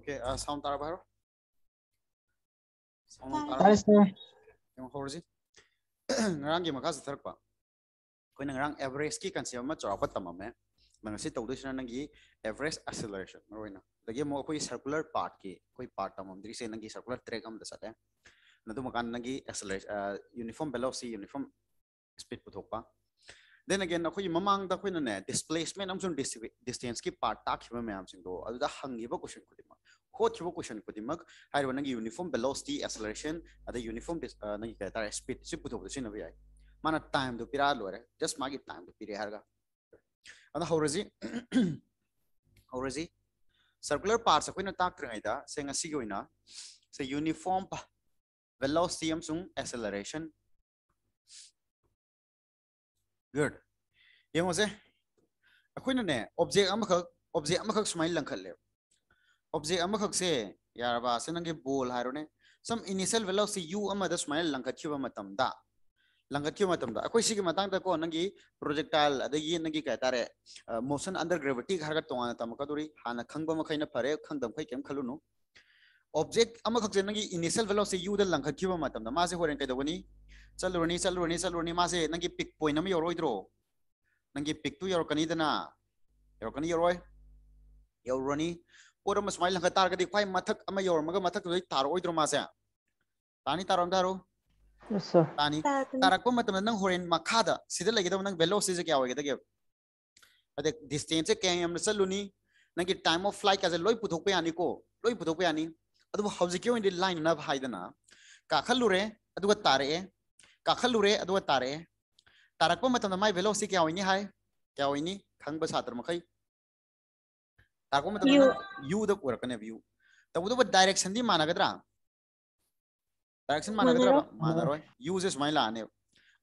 Okay, uh, sound Tarabaro. Sound Tarabaro. Yung horzi. Ngarang gi makasa tharkpa. Koi ngarang average ki kansiya ma chora pat tamam hai. Mang si tawdu sina nang gi average acceleration. Maroi na. Lagi mo koi circular part ki koi part tamam dri se nang gi circular track am dasa hai. Nadu makan nang gi acceleration uniform velocity uniform speed puthokpa. then again nakhoy mamang da khoy na displacement amsun distance ki part ta khiba mayam sing do adu da hangiba question ko dima ho thiba question ko dima hai ro nang uniform velocity acceleration ada uniform nang ka tar speed si putho sin na bhai mana time do pira lo re just magi time do pira harga ana horaji horaji circular parts ko na tak tringai da se ngasi ko na se uniform pa velocity amsung acceleration good यंगोजे अखोने object object सूमाय लंखले object से यारबा से नंगे बोल हारोने सम इनिशियल वेलोसिटी u अमद सूमाय लंखखिबा मतमदा लंखखिबा मतमदा अखोय सिगे मतंग को नंगी प्रोजेक्टाइल अदगी नंगी कहतारे मोशन अंडर ग्रेविटी खारगत तोंगा तमकदुरी हाना खंगबा मखैना फरे खंगदम खै केम खलुनु ऑब्जेक्ट अमखक से नंगी इनिशियल वेलोसिटी u द लंखखिबा मतमदा मासे होरेन कैदवनी चलुरनी चलुरनी चलुरनी मासे नंगी पिक पॉइंट अम योरोइद्रो नंगे पिक तो यौरकनीदना यौरकनी यौरय यौरनी पोरम स्माइल तार मथक यौर मग मथक तार ओइद्रो मासे तानी तारम दारो यस सर तानी तारक मत नंग होरेन मखादा क्या होएगा दगे अदे डिस्टेंस क्या हम चलुनी नंगे टाइम ऑफ फ्लाइट काजे लोय पुथोक पे आनी को लोय पुथोक पे आनी अदु हौजि के ओइन लाइन नब हाइदना काखलुरे अदु तारे काखलुरे अदु तारे तारक मतलब माई वेलोसिटी क्या होनी है क्या होनी खंग छात्र मखई तारक मतलब यू द उरकने यू तब डायरेक्शन दी मानगद्रा डायरेक्शन मानगद्रा मानरोय यू से सुमाई लाने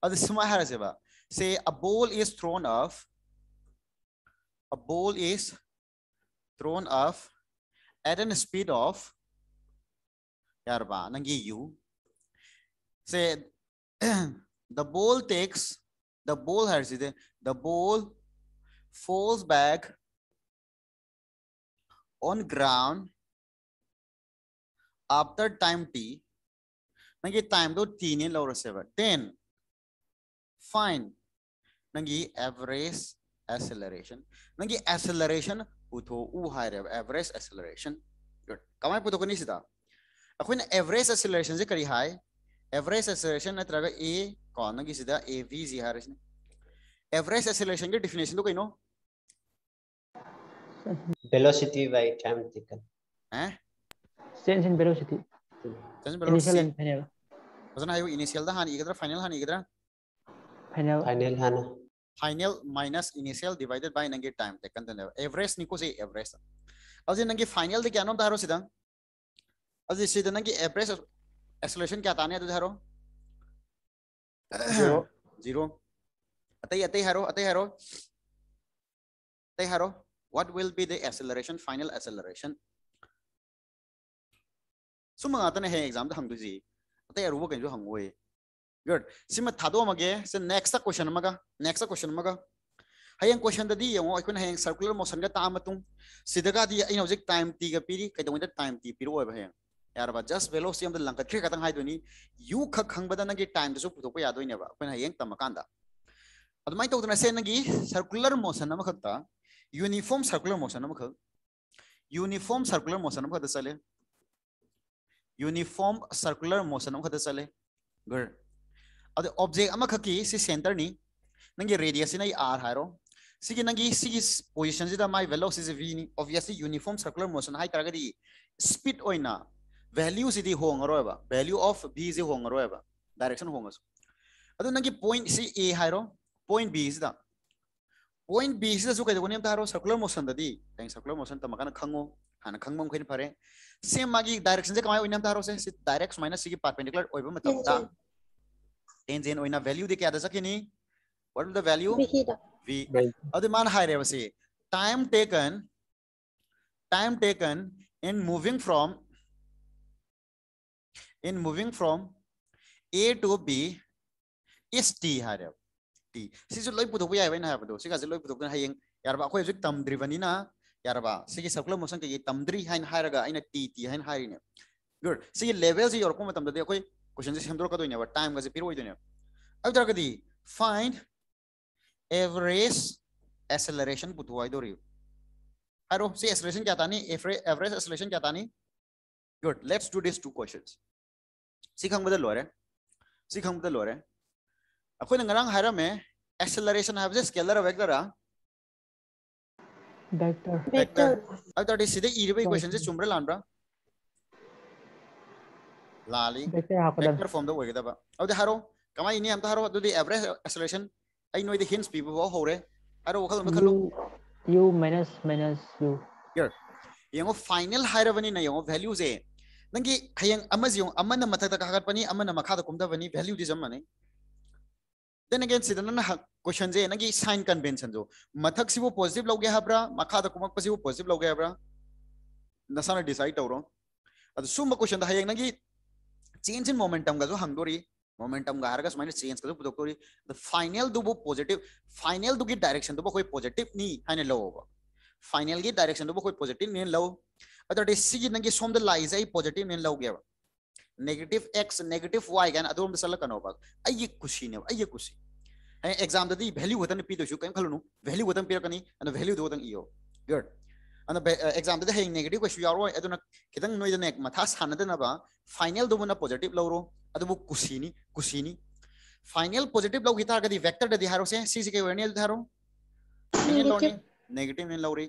अब सुमाई हर सेवा से a is thrown thrown off a ball is thrown off at an speed of yarba nangi u say the ball takes the ball harichide the ball falls back on ground after time t nangi time do t ne lawra seva 10 find nangi average acceleration nangi acceleration putho u haire average acceleration good kamai putho ko ni sida akhoi na average acceleration je kari hai average acceleration नत्रगा ए कॉन की सीधा A V जी हार इसने average acceleration की definition तो कहीं नो velocity by time taken हैं change in velocity change in velocity initial and final वजन है वो initial दा हान इगदर final हान इगदर final final हान final minus initial divided by नंगे time taken तो average निको से average अब जी नंगे final दे क्या नाम दारो सीधा अब जी सीधा नंगे average एक्सेलरेशन क्या आता तो है इधर जीरो अते ही हरो अते हरो अते हरो what will be the acceleration final acceleration सुम आता ने है एग्जाम तो हम तो जी अते यार वो जो हम गुड सिम था दो मगे से नेक्स्ट क्वेश्चन मगा नेक्स्ट क्वेश्चन मगा हयंग क्वेश्चन द दी यो इकन हयंग सर्कुलर मोशन ग ताम तुम सिदगा दी इन टाइम ती ग पीरी कदम द टाइम ती पीरो ओ भयंग यारबा जस्ट वेलोसिटी हम लंक थ्री खतंग हाई दोनी यू ख खंगबदा नगी टाइम दसु पुथो को यादोय नेबा अपन हयेंग तमकांदा अदमाई तो उतना से नगी सर्कुलर मोशन नम खता यूनिफॉर्म सर्कुलर मोशन नम ख यूनिफॉर्म सर्कुलर मोशन नम खता चले यूनिफॉर्म सर्कुलर मोशन नम खता चले गर अद ऑब्जेक्ट अम खकी से सेंटर नहीं नगी रेडियस नै आर हारो सिगी नगी सिगी position velocity V obviously uniform circular motion high speed ओइना ꯚꯦꯂ꯭ꯌꯨꯁꯤꯗꯤ ꯍꯣꯡꯉꯔꯣꯏꯕ ꯚꯦꯂ꯭ꯌꯨ ऑफ ꯕꯤꯁꯦ ꯍꯣꯡꯉꯔꯣꯏꯕ ꯗꯥꯏꯔꯦꯛꯁꯟ ꯍꯣꯡꯉꯁꯨ ꯑꯗꯨ ꯅꯪꯒꯤ पॉइंट ꯁꯤ ꯑꯦ ꯍꯥꯏꯔꯣ ꯄꯣꯏꯟ ꯕꯤꯁꯤꯗ ꯄꯣꯏꯟट बी से जो कहीं सर्कुलर मोशन दी सर्कुलर मोशन तम खान खो हाँ खब मैं फरे सेम मागी डायरेक्शन से कमाई अमता से डायरेक्ट सुमाइन से पार्पेंडिकुलर होब मतलब होना वैल्यू दे क्या चखनी what will the value v मान हाय time taken time taken in moving from in moving from A to B is T. higher? T. Sis a loy put away. I went have those. Sigas a loy put away. Yarba quizzic thumb driven in a Yarba. Sigis a clomus and thumb three hind hiraga in a T. T. Hind hiring it. Good. See levels your comatum the decoy. Questions is Hendroka doing your time was a period in it. After the find average acceleration put away do you. I don't see acceleration. Katani, average acceleration. Katani, good. Let's do these two questions. सिखा लोरें सिखा लोरें अखोन गरंग हायरमे acceleration हाब से scalar vector आ vector vector आ तो सीधे equation से चुमरे लानबा लाली वेक्टर फॉर्म द वे बा अब दे हारो कमा इनी हम तो हारो दो दे average acceleration I know the hints people वो हो रे अरे वो खलो में खलो यू माइनस माइनस यू यर यंगो फाइनल हायर वनी ना यंगो वैल्यूज है नंगी हयंग अमज यंग अमन मथक तक हागत पनी अमन मखा तक कुमदा बनी वैल्यू दिस मने देन अगेन सिदन ना क्वेश्चन जे नंगी साइन कन्वेंशन जो मथक सिबो पॉजिटिव लौगे हब्रा मखा तक कुमक पसिबो पॉजिटिव लौगे हब्रा नसाना डिसाइड तौरो अद सुम क्वेश्चन दा हयंग नंगी चेंज इन मोमेंटम गा जो हंगदोरी मोमेंटम गा हरगस माइनस चेंज कर दो तोरी द फाइनल दुबो पॉजिटिव फाइनल दुगी डायरेक्शन दुबो कोई पॉजिटिव नहीं हाने लो फाइनल की डायरेक्शन दुबो कोई पॉजिटिव नहीं लो अदर सी नंगी सोम लाइज पॉजिटिव में लौगे नेगेटिव एक्स नेगेटिव वाई गाइन अदोम चलकनोब खुशी ने खुशी है एग्जाम वैल्यू खतन पीदू कहीं खलू वैल्यू खतन पीरकनी वैल्यू खतन इो गुड अन एग्जाम हयें नेगेटिव कई यारोय अदुना खितंग नोइदने मथा सानदनबा फाइनल दोबना पॉजिटिव लौरो अदुबु कुशीनी कुशीनी फाइनल पॉजिटिव लौगी तारगदि वेक्टर दि हारोसे सी negative in lowry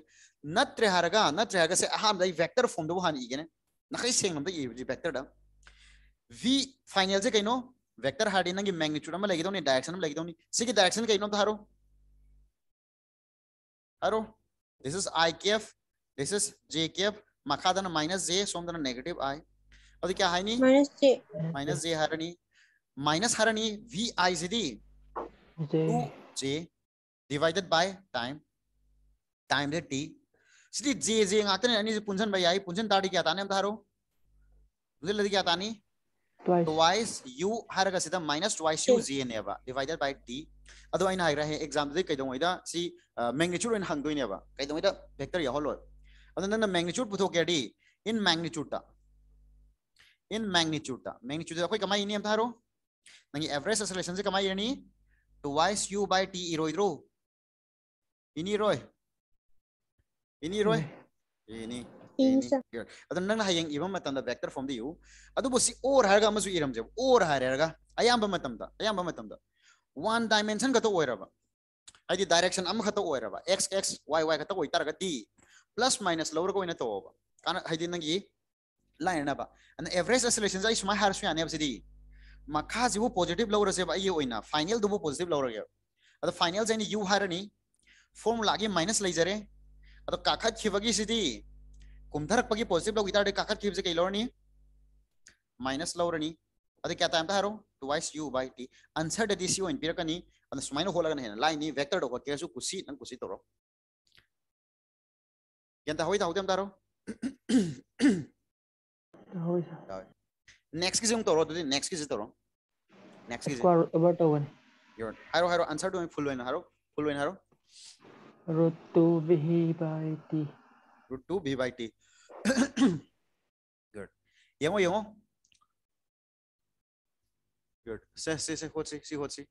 natre haraga natre haga se aham dai vector form do han igene nakhai seng nam da e vector da v final je kaino vector hadi nang magnitude am lagi doni direction am lagi doni se ki direction kaino da haro haro this is ikf this is jkf makhadan minus j som da negative i अब क्या है नहीं minus j minus जे हरनी minus हरनी v i g d two j divided by time time से t सी जे जे आते ना यानी पुंजन भाई आई पुंजन ताड़ी क्या ताने उधारो मुझे लग क्या तानी ट्वाइस यू हर का सीधा माइनस ट्वाइस यू जे ने बा डिवाइडेड बाय टी अदो आई ना आ रहा है दे कई दोगे इधर सी मैग्नीट्यूड इन हंग ने बा कई दोगे इधर वेक्टर यह होल अदो ना मैग्नीट्यूड पुतो क्या डी इन मैग्नीट्यूड ता इन मैग्नीट्यूड ता मैग्नीट्यूड कोई कमाई नहीं अंधारो नहीं एवरेज एसेलेशन से कमाई यानी ट्वाइस यू बाय टी इरो इरो इनी रोय Iniroi. Ini. Here. Adun nang hayang ibam matam da vector form diu. Adu bosi or harga amasu iram jeb. Or harga ayam ba matam da. Ayam ba matam da. One dimension ka to oiraba. Hadi direction am ka to oiraba. X x y y ka to oitar ga d. Plus minus lower ko ina to oba. Kana hadi nang gi line na ba. An average oscillations ai sma har su ya ne absidi. Makha ji wo positive lower se ba ye oina. Final du wo positive lower ga. Adu final jani u harani formula ge minus lai jare ꯑꯗꯣ ꯀꯥꯈꯠꯈꯤꯕꯒꯤꯁꯤꯗꯤ ꯀꯨꯝꯊꯔꯛꯄꯒꯤ positive ꯂꯧꯈꯤ ꯇꯥꯔꯗꯤ ꯀꯥꯈꯠꯈꯤꯕꯁꯦ ꯀꯩ ꯂꯧꯔꯅꯤ minus लौरनी अद क्या time हारो two u by t answer दी सी पीरकनी सूमाय होलगन हेन लाइनी वेक्टर होटे कुसी नंग कुसी तौर क्या हई हाउदे तारो नेक्स्ट की तौर तो नेक्स्ट की तौर नेक्स्ट की हारो हारो आंसर तो फुल हारो फुल हारो root 2 b by t. Root 2 b by t. Good. Yang mo, Good. Say, say, say, hot, say, say, hot, say.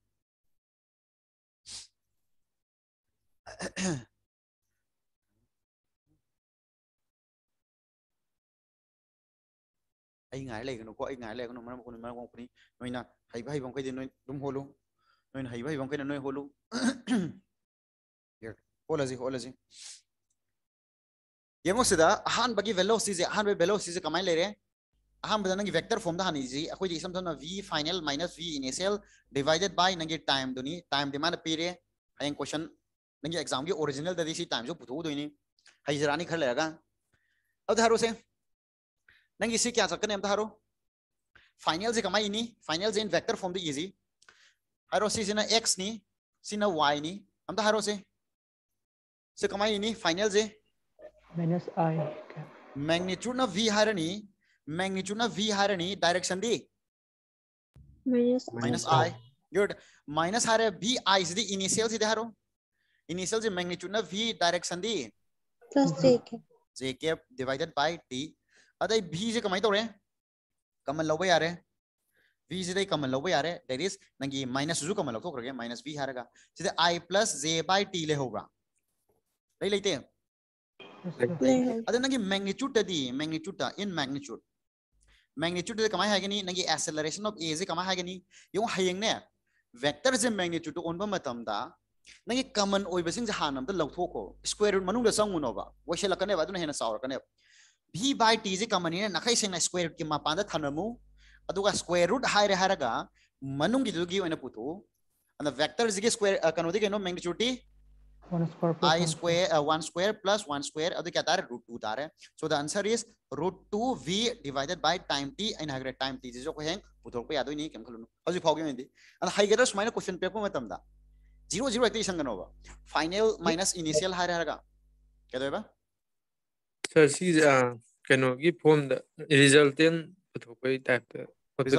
ai ngái lại nó có ai ngái lại nó mà nó còn mà còn đi. nói là hay hay vòng cái gì nói đúng hồ luôn nói là hay hay vòng cái là nói hồ luôn Hol ez így, hol ez अहान बगी velocity अहान बे velocity कमाई ले रहे हैं अहान बदा नंगी vector form दा हान इजी अखो जी v final minus v initial divided by नंगी टाइम दुनी टाइम दिमान पी रे हयें क्वेश्चन नंगी एग्जाम गे ओरिजिनल दा दिसि टाइम जो पुथो दोइनी हयजरानी खर लेगा अब धारो से नंगी इसी क्या चक्कर ने धारो फाइनल से कमाई नी फाइनल से इन वेक्टर फॉर्म द इजी हरो सी से ना x नी सी y नी हम धारो से So kama ini final je. Minus i. Okay. Magnitude na v harani. Magnitude na v harani direction di. Minus, minus i. i. Good. Minus hare v i is the initial side haro. Initial je magnitude na v direction di. Plus jk. jk divided by t. अतः v से कमाई तो रहे कमल लो भाई आ रहे v से कमल लो भाई आ रहे दैट इज नंगी माइनस जो कमल लो तो करोगे माइनस v हारेगा सीधे i plus j by t ले होगा लाई लेते हैं अरे नंगे magnitude the magnitude in magnitude magnitude कमा है नंगे एक्सेलरेशन ऑफ ए से कमा है यो ने वेक्टर से मैग्नीट्यूड ओनब मतमदा नंगे कमन ओइबसिंग हान अमदा लौथोको स्क्वायर रूट मनुंग चंगुनोबा वोइसलकने अदुना हेना सावरकने v by t से कमन है नखै सेंग स्क्वायर रूट के मापांदा थनमु अदुगा स्क्वायर रूट हायरे हारगा मनुंग गिदुगी ओइना पुतु अंदा वेक्टर जिगे स्क्वायर कनोदि केनो magnitude square plus i square one square. Uh, one square plus one square अब तो क्या आ root two आ रहा so the answer is root two v divided by time t and higher time t जिसको कहें बुधों को याद ही नहीं क्या मतलब अब जो फाउंगे में दी and higher उस माइनस क्वेश्चन पेपर में तम्दा zero zero एक तो इसंगन होगा final minus initial हार हारगा क्या तो है बा सर सी आ कहनो कि form the resultant बुधों को type का कैसे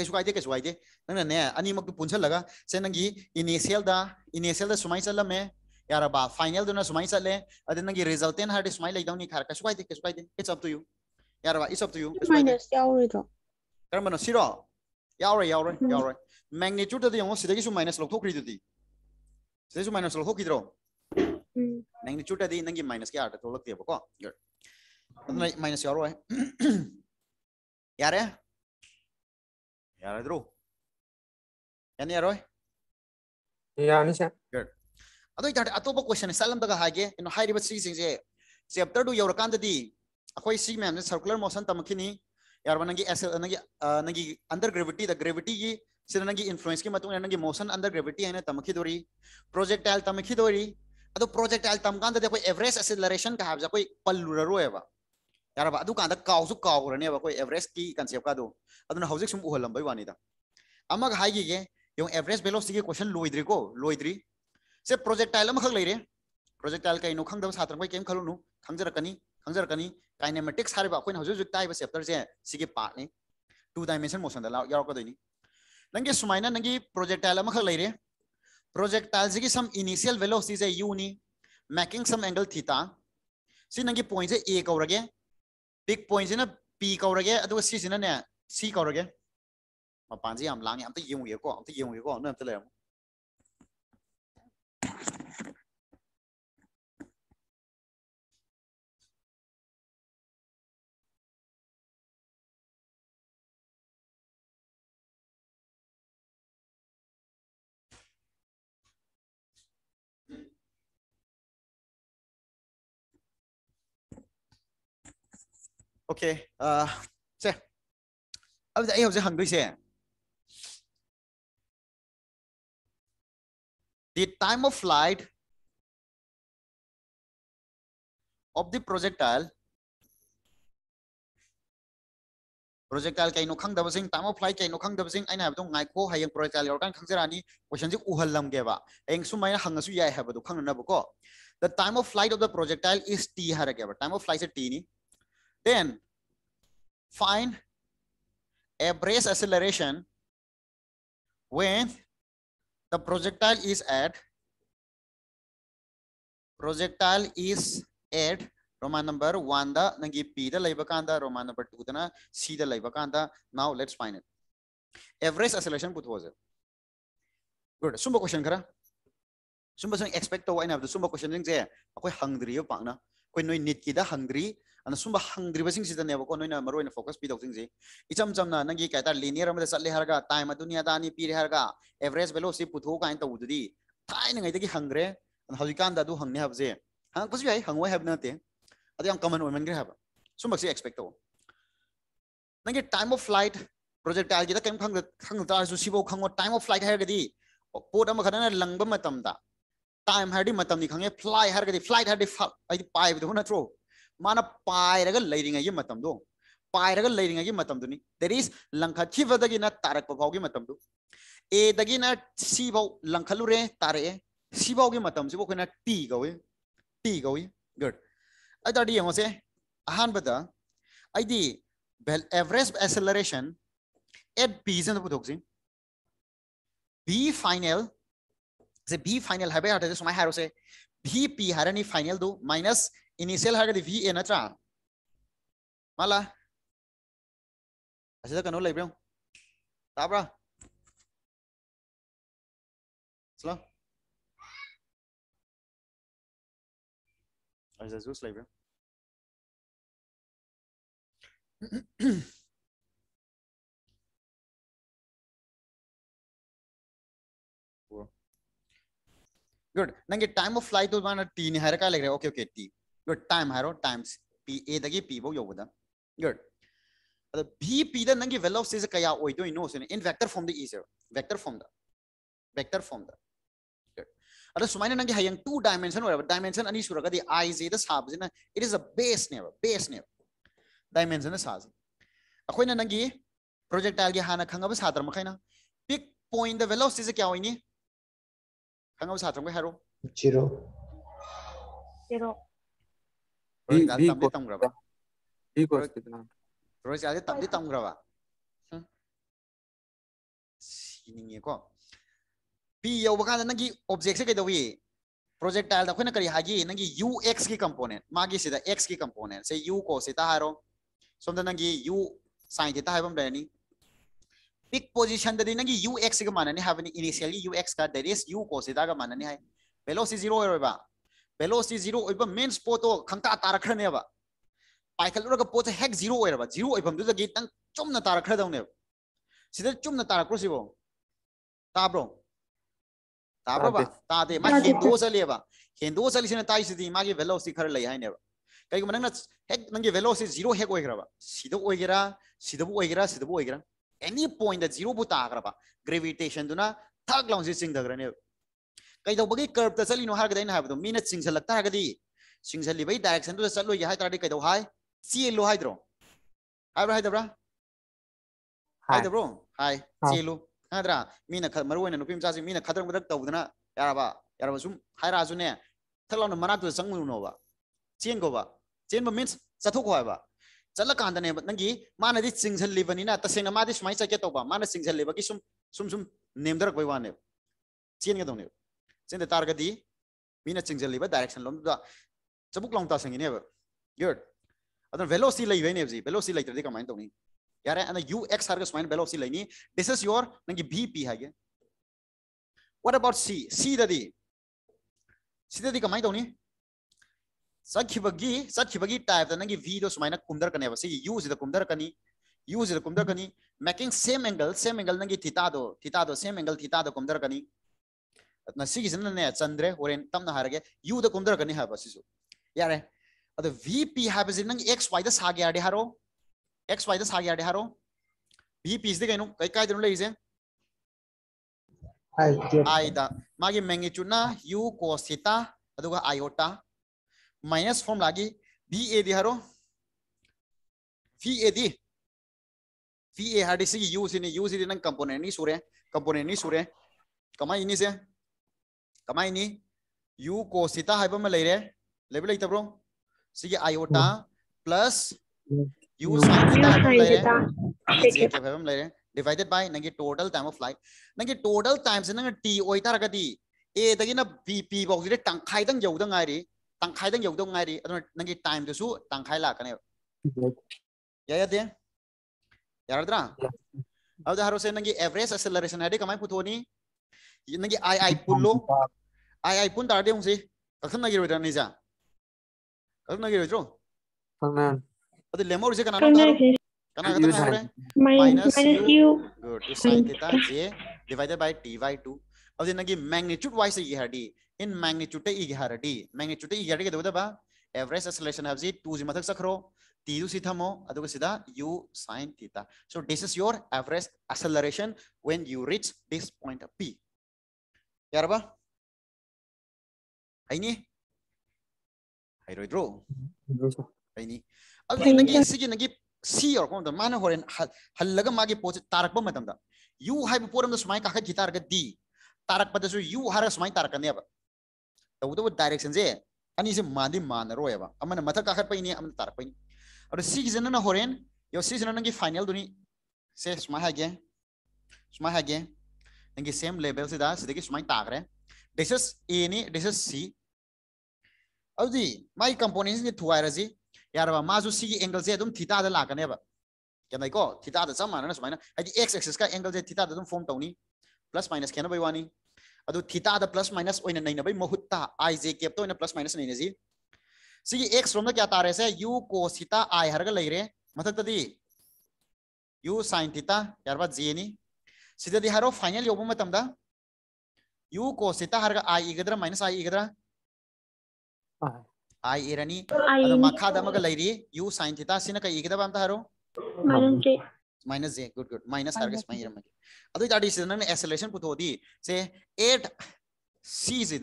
कैसे आइए कैसे आइए नंगने अनी मक पुंछ लगा से नंगी इनिशियल दा इनिशियल दा सुमाई चल में यार बा फाइनल दोना सुमाई चल ले अदे नंगी रिजल्ट इन हार्ड सुमाई लाइक दाउनी खार का सुकाई दे के सुकाई दे इट्स अप टू यू यार बा it's up to you minus यावरे दो करमनो सिरो यावरे यावरे यावरे मैग्नीट्यूड दे यंगो सिदगी सु माइनस ठोकरी दे दी सिदगी सु माइनस लखो दरो मैग्नीट्यूड दे नंगी माइनस के आर्ट थोलक दे बको गुड माइनस यावरे यार यारे द्रो ꯌꯥꯅꯤ ꯌꯥꯔꯣꯏ ꯌꯥꯅꯤ ꯁꯥꯔ ꯒꯨꯗ ꯑꯗꯨ ꯑꯣꯏꯇꯥꯔꯗꯤ ꯑꯇꯣꯞꯄ ꯀ꯭ꯋꯦꯁꯟ ꯁꯠ ꯑꯝꯗꯒ ꯍꯥꯏꯒꯦ ꯀꯩꯅꯣ ꯍꯥꯏꯔꯤꯕ ꯁꯤꯁꯤꯡꯁꯦ ꯆꯦꯞꯇꯔꯗꯨ ꯌꯧꯔꯀꯥꯟꯗꯗꯤ ꯑꯩꯈꯣꯏ ꯁꯤ ꯃꯌꯥꯝꯁꯦ ꯁꯔꯀꯨꯂꯔ ꯃꯣꯁꯟ ꯇꯝꯃꯛꯈꯤꯅꯤ ꯌꯥꯔꯕ ꯅꯪꯒꯤ ꯑꯦꯁ ꯅꯪꯒꯤ ꯅꯪꯒꯤ ꯑꯟꯗꯔ ꯒ꯭ꯔꯦꯚꯤꯇꯤꯗ ꯒ꯭ꯔꯦꯚꯤꯇꯤꯒꯤ ꯁꯤꯗ ꯅꯪꯒꯤ ꯏꯟꯐ꯭ꯂꯨꯑꯦꯟꯁꯀꯤ ꯃꯇꯨꯡ ꯏꯟꯅ ꯅꯪꯒꯤ ꯃꯣꯁꯟ ꯑꯟꯗꯔ ꯒ꯭ꯔꯦꯚꯤꯇꯤ ꯍꯥꯏꯅ ꯇꯝꯃꯛꯈꯤꯗꯣꯔꯤ ꯄ꯭ꯔꯣꯖꯦꯛꯇꯥꯏꯜ ꯇꯝꯃꯛꯈꯤꯗꯣꯔꯤ ꯑꯗꯨ ꯄ꯭ꯔꯣꯖꯦꯛꯇꯥꯏꯜ ꯇꯝꯀꯥꯟꯗꯗꯤ ꯑꯩꯈꯣꯏ ꯑꯦꯚꯔꯦꯖ ꯑꯦꯁꯤꯂꯔꯦꯁꯟ ꯀ ꯍꯥꯏꯕꯁꯦ ꯑꯩꯈꯣꯏ ꯄꯜꯂꯨꯔꯔꯣꯏꯕ ꯌꯥꯔꯕ ꯑꯗꯨ ꯀꯥꯟꯗ काउसु काउरने अब कोई एवरेज की कंसेप्ट का दो अदन हाउसिंग सुम उहलम भाई वानी दा अमग हाई गिगे यों एवरेज बेलोसिटी के क्वेश्चन लोइद्री को लोइद्री से प्रोजेक्टाइल में खग ले प्रोजेक्टाइल का इनो खंगदम सात्रम को केम खलुनु खंगजरकनी खंगजरकनी काइनेमेटिक्स हारबा अखोन हजु जुक ताइबा चैप्टर जे सिगे पार्ट ने टू डायमेंशन मोशन दला यार को दैनी नंगे सुमाइना नंगी प्रोजेक्टाइल में खग ले प्रोजेक्टाइल जे की सम इनिशियल वेलोसिटी जे यू नी मेकिंग सम एंगल थीटा सि नंगी पॉइंट जे ए कौरगे पिक पॉइंट जे ना पी कौरगे अदो सि जे ना ने सी कौरगे mà bạn gì làm lang em tới dùng yếu quá tới dùng yếu có nữa tới làm ok ờ uh, xem bây giờ em sẽ hằng đôi xe the time of flight of the projectile projectile kai khang da time of flight kai no khang da basing aina habdong ngai ko hayang projectile yor kan khangja rani question ji uhallam ge ba eng su mai hanga su yai khang na ba ko the time of flight of the projectile is t har ge ba time of flight is t ni then find a brace acceleration when the projectile is at projectile is at Roman number 1 The, nangi P da laiba kanda Roman number 2 The na C da laiba kanda now let's find it average acceleration put was it good sumba question kara sumba sang expect to why na sumba question ning je akoi hungry pa pangna koi noi nit ki da hangdri and sumba hungry basing sida ne ko noina maru na focus pidaw sing ji icham cham na nangi ka tar linear amada chatle har ga time adunia da ni pir har ga average velocity putho ka in ta ududi thai na ngai da gi hungry and hawikan da du hangne hab je hang kusi bi hangwa hab na te adu am common women gre hab sumba si expect to nangi time of flight projectile gi da kem khang khang ta su sibo khang time of flight har ga di pot am khana langba matam da time har di matam ni khang fly har ga flight har di ai pai do na through माना पायरग लेरिंगे मतमदो पायरग लेरिंगे is लंखचिवदगिना Tarak भावगी ए लंखलुरे तारे सी भावगी मतमसिबो खना T गवे टी गवे good अदाडी यमोसे अहानबदा आईदी average acceleration at b is in the putoksin b final से b final है भाई से समय है उसे b p final दो minus इनिशियल है वी ए ना माला कनो ले गुड नंगे टाइम ऑफ फ्लाइट तो माना टी नहीं है okay okay t good time hairo times p a dagi p bo yo yoboda good the b p da nangi velocity is kaya do no so in vector form the is vector form da vector form da good ada sumaina nangi hayang two dimension or dimension ani suraga di i z da sab jina it is a base ne base ne dimension is has akoi akoina nangi projectile gi hana khanga ba sadar sadra makhaina pick point the velocity is kya oini khangaba sadra makhairo zero zero projectile अखोन कई नगे u x की component मागी x की component से u को से हारो सोम नगे यू साइन से हम पिक पोजिशन नगे यू एक्स की माननी इनीसियल यू एक्स का दर इज यू को से माननी है velocity zero velocity zero oiba main spot to khangta tarakhrane ba पाइखलुर का पोच हेक जीरो ओरब जीरो ओइफम दु जगी तंग चुमना तारखदवने सिद चुमना तारखरोसिबो ताब्रो ताब्रो बा तादे मा हिंदो चलेबा हिंदो चलिसिना ताइसिदी मागी वेलोसिटी खर लै हाइनेबा कई मनंग हेक नंगे वेलोसिटी जीरो हेक ओइगरबा सिद ओइगरा सिद ओइगरा सिद ओइगरा एनी पॉइंट द जीरो बु तागरबा ग्रेविटेशन दुना थक लाउंसि सिंग दगरने कई कर्व चलो मीन चिंसलता चिंसलीब डायरेक्शन चलो ये कौ है चेलो है ब्रो हाय चेलो हाद्रा मीन मरुन नुप मीन खद्रम तौदना हैराजुने थलौन मना चंगनोब चेंगोब चेंब मीन चथोखोब चलने नी मा चिंसलीबनी तसेंगे मादी सुमाय चेक तौब मा चिंसलीब सूम सूम सूम नेमदरपने चेंगदने चिंता तार मीना चिंजल डायरेक्शन लोम चबुक लौंग तासंगे गुड अद वेलोसी लेने वेलोसी लेते कम तौर यार यू एक्स सर सुन वेलोसी लेनी दिस इज योर नंगी बी पी है व्हाट अबाउट सी सी सिद्ध कम तौनी चखीब की टाइप नंगी वी दो सुमायन कुमरकने यू से कुमरकनी यू से कुमरकनी making same angle same angle नंगी थीता दो थीता दो सेम एंगल थीता दो कुमरकनी नसीगीसनने चंद्रे ओरेन तमना हारगे युद कुंद्रगनि है यारे अद वीपी हबसि नंग एक्स वाई द सागेयाडे एक्स वाई द सागेयाडे हारो वीपी इसदि गैनु कैकाय दनु लैसे आय द मागे मैग्नीट्यूडना यू कोस थीटा अदुगा आयोटा माइनस फॉर्म लागी बी ए दि हारो वी ए दि वी ए हाडिसि use in use in component नि सुरे कंपोनेंट नि सुरे कमा इनिसे कमाइनी यू कोसिता हाइब लेरे iota plus u sine theta लेरे लेरे नंगे टोटल टाइम ऑफ फ्लाइट नंगे टोटल टाइम से नंगे t ओइ तारा गदी a ना b p बाउ जिरे तंखाइ दंग यौ दंग आइरी तंखाइ दंग यौ नंगे अब से नंगे average acceleration है दे पुथोनी nangi ai ai pun lo ai ai pun tar de ung si kakhan na giro ni ja kakhan na giro tro kanan adu lemor je kanan kana kata na hore minus u good to sin theta j divided by t by 2 अब ये नगी magnitude wise ये हडी in magnitude टे ये हडी magnitude टे ये हडी के देबो बा एवरेज एक्सेलरेशन है जी 2 जी मथक सखरो तीरू सीधा मो अदुको सीधा u sin theta so this is your average acceleration when you reach this point p يا हर عيني هيرويدرو عيني हल्लग मागे पोच तारक बम मतम दा यू हाइब पोरम द सुमाई काखा गिटार दी तारक यु सु यू हर सुमाई तारक डायरेक्शन से मादि मान रोय अब अमन मथ तारक पइनी और सी जन न होरेन से सुमा हागे इनके सेम लेवल से दा सीधे के समान ताक रहे दिस इज ए ने दिस इज सी अब जी माय कंपोनेंट्स ने थुआ रे जी यार बा माजु सी की एंगल से एकदम थीटा द लागने बा केना को थीटा द समान ने समान है जी एक्स एक्सिस का एंगल से थीटा द एकदम फॉर्म टौनी प्लस माइनस केना भाई वानी अदु थीटा द प्लस माइनस ओइन नै नै भाई महुत्ता आई जे केप तो प्लस माइनस नै ने जी सी की एक्स फ्रॉम द क्या तारे से यू कोस थीटा आई हरग लेरे मतलब तदी यू साइन थीटा यार बा जे नी सिदे हारो फाइनल योब मतम यू को हर आई इगदरा माइनस आई इगदरा आई इरनी अदो मखा दम का u sine theta sine minus j minus good good minus हर गस माइनस मगे से 8 c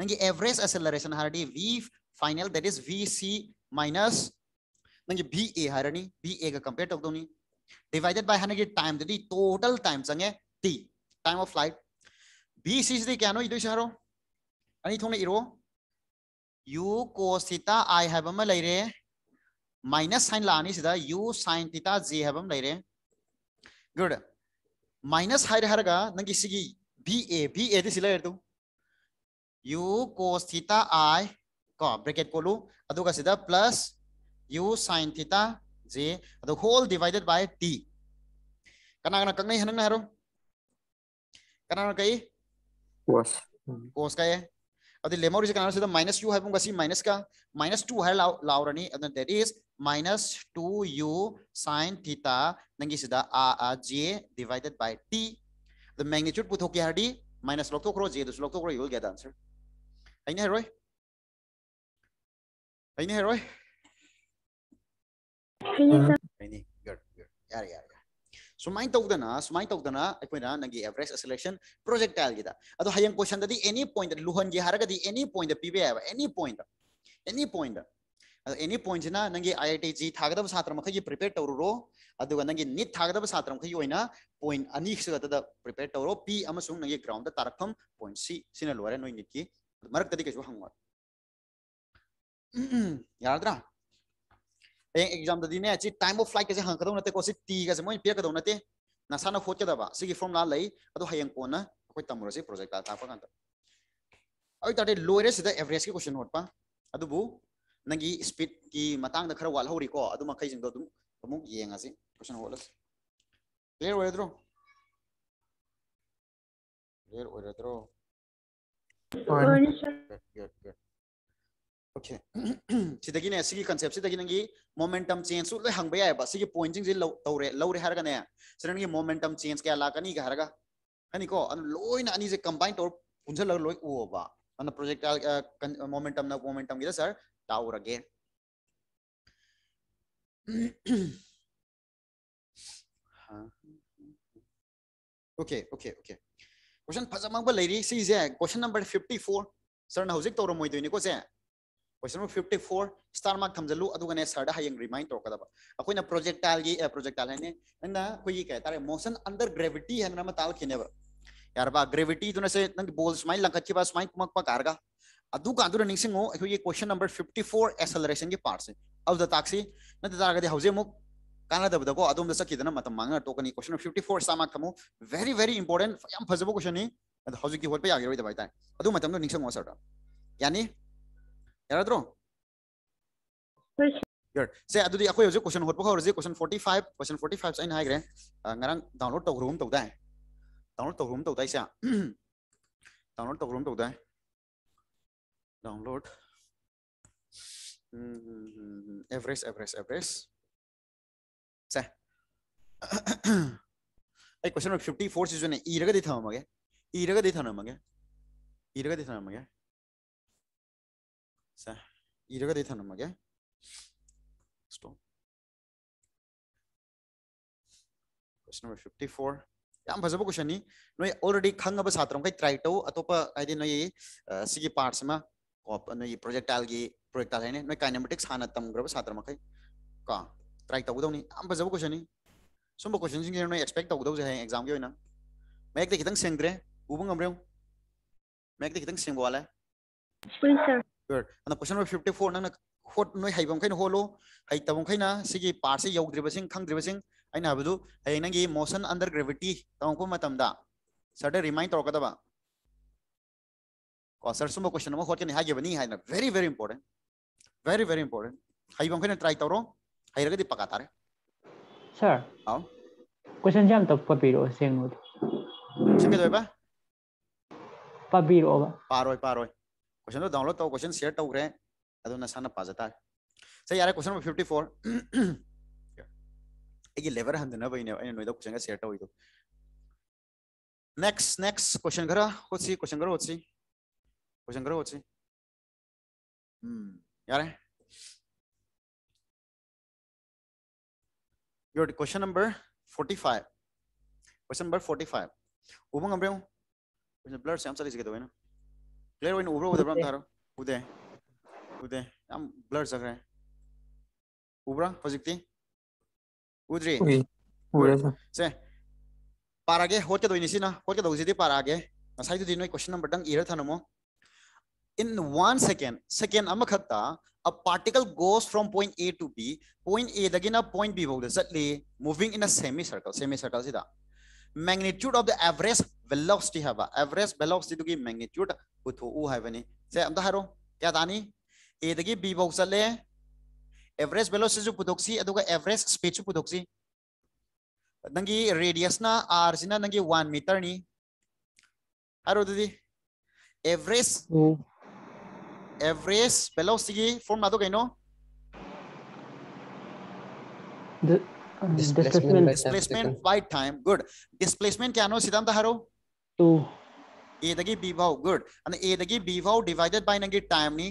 नंगे एवरेज एक्सेलरेशन हरडी v फाइनल दैट इज vc माइनस नंगे ba हरनी ba का कंपेयर तौदी divided by 100 time the total time sange t time of flight b is the kano idu saro ani thong iro u cos theta i have am laire minus sin la ani sida u sin theta j have am laire good minus hai har ga nang isigi b a b a this laire tu u cos theta i ko bracket ko lu aduga sida plus u sin theta जे अद whole divided by T कना कना kangnai hanang हरो कना kana na cos cos cos ka ye लेमोर इज कना से माइनस यू है गसी माइनस का माइनस 2 है लाउ लाउरनी अद that is minus 2 u sine theta नंगी सीधा आ आ जे डिवाइडेड बाय टी द मैग्नीट्यूड पुथो के हरडी माइनस लोग तो करो जे दूसरे लोग तो करो यू विल गेट आंसर है नहीं है रोय है नहीं सुमाइन तौदना सुमाइन तौदना अगर हाँ क्वेश्चन एनी पॉइंट लुहन की हरगद एनी पॉइंट पीबे any point any point any point ना नगे आई आई टी जी थाद सात्र प्रिपेर तौर नगे नीट थाद छात्र पॉइंट अनीसगत प्रिपेर तौर पी और नगे ग्राउंड तारख पॉइंट सी लोर नई नीट की मरक्त कई हाँ एग्जाम टाइम ऑफ फ्लाइट हंगदौनते टी गसे मोइन पेरकदौनते नाते होटकदब फॉर्मुला ले हयें कोन अखोय तमुरसे प्रोजेक्ट ता थाप गन अय ताटे लोयरे सिदा एवरेज के क्वेश्चन होटपा अदुबु नंगी की मतांग खर वाल हौरी को अदु क्वेश्चन होलस ओके सिदगी ने सिगी कंसेप्ट सिदगी मोमेंटम चेंज सु ले हंग बया बा सिगी पॉइंटिंग जे तौरे लौरे हरगा ने मोमेंटम चेंज क्या लाकनी का हरगा को अन लोइन अनि जे कंबाइन तौर पुंज ल लोइ ओ बा अन प्रोजेक्टाइल मोमेंटम ना मोमेंटम गिदा सर ताउरगे ओके ओके ओके क्वेश्चन फजमंग लेरी सिजे क्वेश्चन नंबर 54 सर ना हौजिक तौर मोइदोइनी को जे क्वेश्चन नंबर 54 स्टार मार्क थमजलु अदुगने सरदा हायंग रिमाइंड तोकदब अखोइना प्रोजेक्टाइल की प्रोजेक्टाइल है नंदा कोई कह तारे मोशन अंडर ग्रेविटी है नम ताल खिनेब यार बा ग्रेविटी दुने से नंग बोल स्माइल लंकछि बा स्माइल कुमक पा कारगा अदु का अदुर निंगसिंगो अखो ये क्वेश्चन नंबर 54 एक्सेलरेशन गी पार्ट से अब द ताक्सी नंद तारगदे हौजे मुक कानादबदको अदुम द सकिदना मतम मांगना टोकनी क्वेश्चन 54 स्टार मार्क थमो वेरी वेरी इंपॉर्टेंट यम फजबो क्वेश्चन नि अद की होत पे आगे रोइ दबाइता अदु मतम नो निंगसिंगो सरदा यानी ꯌꯥꯔꯗ꯭ꯔꯣ ꯁꯦ ꯑꯗꯨꯗꯤ ꯑꯩꯈꯣꯏ ꯍꯧꯖꯤꯛ ꯀꯣꯏꯁꯟ ꯍꯣꯠꯄ ꯍꯧꯔꯁꯤ question forty five question forty ꯐꯥꯏꯚꯁꯦ ꯑꯩꯅ ꯍꯥꯏꯈ꯭ꯔꯦ ꯉꯔꯥꯡ ꯗꯥꯎꯟꯂꯣꯗ ꯇꯧꯈ꯭ꯔꯒꯨꯝ ꯇꯧꯗꯥꯏ ꯗꯥꯎꯟꯂꯣꯗ ꯇꯧꯈ꯭ꯔꯒꯨꯝ ꯇꯧꯗꯥꯏꯁꯦ ꯗꯥꯎꯟꯂꯣꯗ ꯇꯧꯈ꯭ꯔꯒꯨꯝ ꯇꯧꯗꯥꯏ ꯗꯥꯎꯟꯂꯣꯗ ꯑꯦꯚꯔꯦꯖ ꯑꯦꯚꯔꯦꯖ ꯑꯦꯚꯔꯦꯖ ꯁꯦ ꯑꯩ ꯀꯣꯏꯁꯟ ꯐꯤꯐꯇꯤ ꯐꯣꯔꯁꯤꯁꯨꯅꯦ ꯏꯔꯒꯗꯤ ꯊꯝꯃꯝꯃꯒꯦ ꯏꯔꯒꯗꯤ ꯊꯝꯃꯝꯃꯒꯦ ꯏꯔꯒꯗꯤ ꯊꯝꯃꯝꯃꯒꯦ 자, 이래가 데이터는 뭐게? 스톱. question number 54 ꯌꯥꯝ ꯐꯖꯕ ꯀ꯭ꯋꯦꯁꯟꯅꯤ ꯅꯣꯏ ꯑꯣꯜꯔꯦꯗꯤ ꯈꯪꯉꯕ ꯁꯥꯇ꯭ꯔ ꯃꯈꯩ ꯇ꯭ꯔꯥꯏ ꯇꯧ ꯑꯇꯣꯞꯄ ꯍꯥꯏꯗꯤ ꯅꯣꯏ ꯁꯤꯒꯤ ꯄꯥꯔꯠꯁꯤꯃ ꯅꯣꯏ ꯄ꯭ꯔꯣꯖꯦꯛꯇꯥꯏꯜꯒꯤ ꯄ꯭ꯔꯣꯖꯦꯛꯇꯥꯏꯜ ꯍꯥꯏꯅꯤ ꯅꯣꯏ ꯀꯥꯏꯅꯃꯦꯇꯤꯛꯁ ꯍꯥꯟꯅ ꯇꯝꯈ꯭ꯔꯕ ꯁꯥꯇ꯭ꯔ ꯃꯈꯩ ꯀꯣ ꯇ꯭ꯔꯥꯏ ꯇꯧꯒꯗꯧꯅꯤ ꯌꯥꯝ ꯐꯖꯕ ꯀ꯭ꯋꯦꯁꯟꯅꯤ ꯁꯨꯝꯕ ꯀ꯭ꯋꯦꯁꯟꯁꯤꯡꯁꯦ ꯅꯣꯏ ꯑꯦꯛꯁꯄꯦꯛ ꯇꯧꯒꯗꯧꯁꯦ ꯍꯌꯦꯡ ꯑꯦꯛꯖꯥꯝꯒꯤ ꯑꯣꯏꯅ ꯃꯌꯦꯛꯇ ꯈꯤꯇꯪ ꯁꯦꯡꯗ꯭ꯔꯦ ꯎꯕ ꯉꯝꯕ꯭ꯔꯦ ꯃꯌꯦꯛꯇ ꯈꯤꯇꯪ ꯁꯦꯡꯕ ꯋꯥꯠꯂꯦ मोशन अंडर ग्रेविटी सरदे रिमाइंड तौर सर सूब क्वेश्चन हटकनी है very very important very very important हईबंखन ट्राई तौर है पका तारे सर हाउ क्वेश्चन जम तो पबीर ओ सेंगो सेंगे दोबा पबीर क्वेश्चन तो डाउनलोड तो क्वेश्चन शेयर तो करें अदो न सन पा जाता सही यार क्वेश्चन नंबर 54 ये लेवर हंद न बई ने ने नोदा तो क्वेश्चन का शेयर तो hmm, होई तो नेक्स्ट नेक्स्ट क्वेश्चन करा होसी क्वेश्चन करो होसी क्वेश्चन करो होसी हम यार your question number 45 question number 45 उबंग अब्रेम ब्लर से हम चले जगे तो ना क्लियर हो उभर उधर बंद करो उधे उधे हम ब्लर जग रहे उभरा फजिकती उधरी उधर से पार आगे होते तो इनसी ना होते तो उसी पार आगे साइड तो दिनों क्वेश्चन नंबर डंग इरर था नमो in one second second um खत्ता a particle goes from point A to B point A दगी ना पॉइंट बी बोल दे moving in a semi circle semi circle सीधा magnitude of the average velocity have average velocity to give magnitude utho u have any se am da haro kya dani a dagi b bau chale average velocity ju pudoksi aduga average speed ju pudoksi nangi radius na r sina nangi 1 meter ni haro dadi average average velocity formula do kaino the displacement displacement by time good displacement ಕ್ಯಾನೋ ಸಿದಂತ ಹರೋ 2 A ದಗಿ B ವಾವ್ good ಅಂದ A ದಗಿ B ವಾವ್ divided by ನಂಗೆ time ನಿ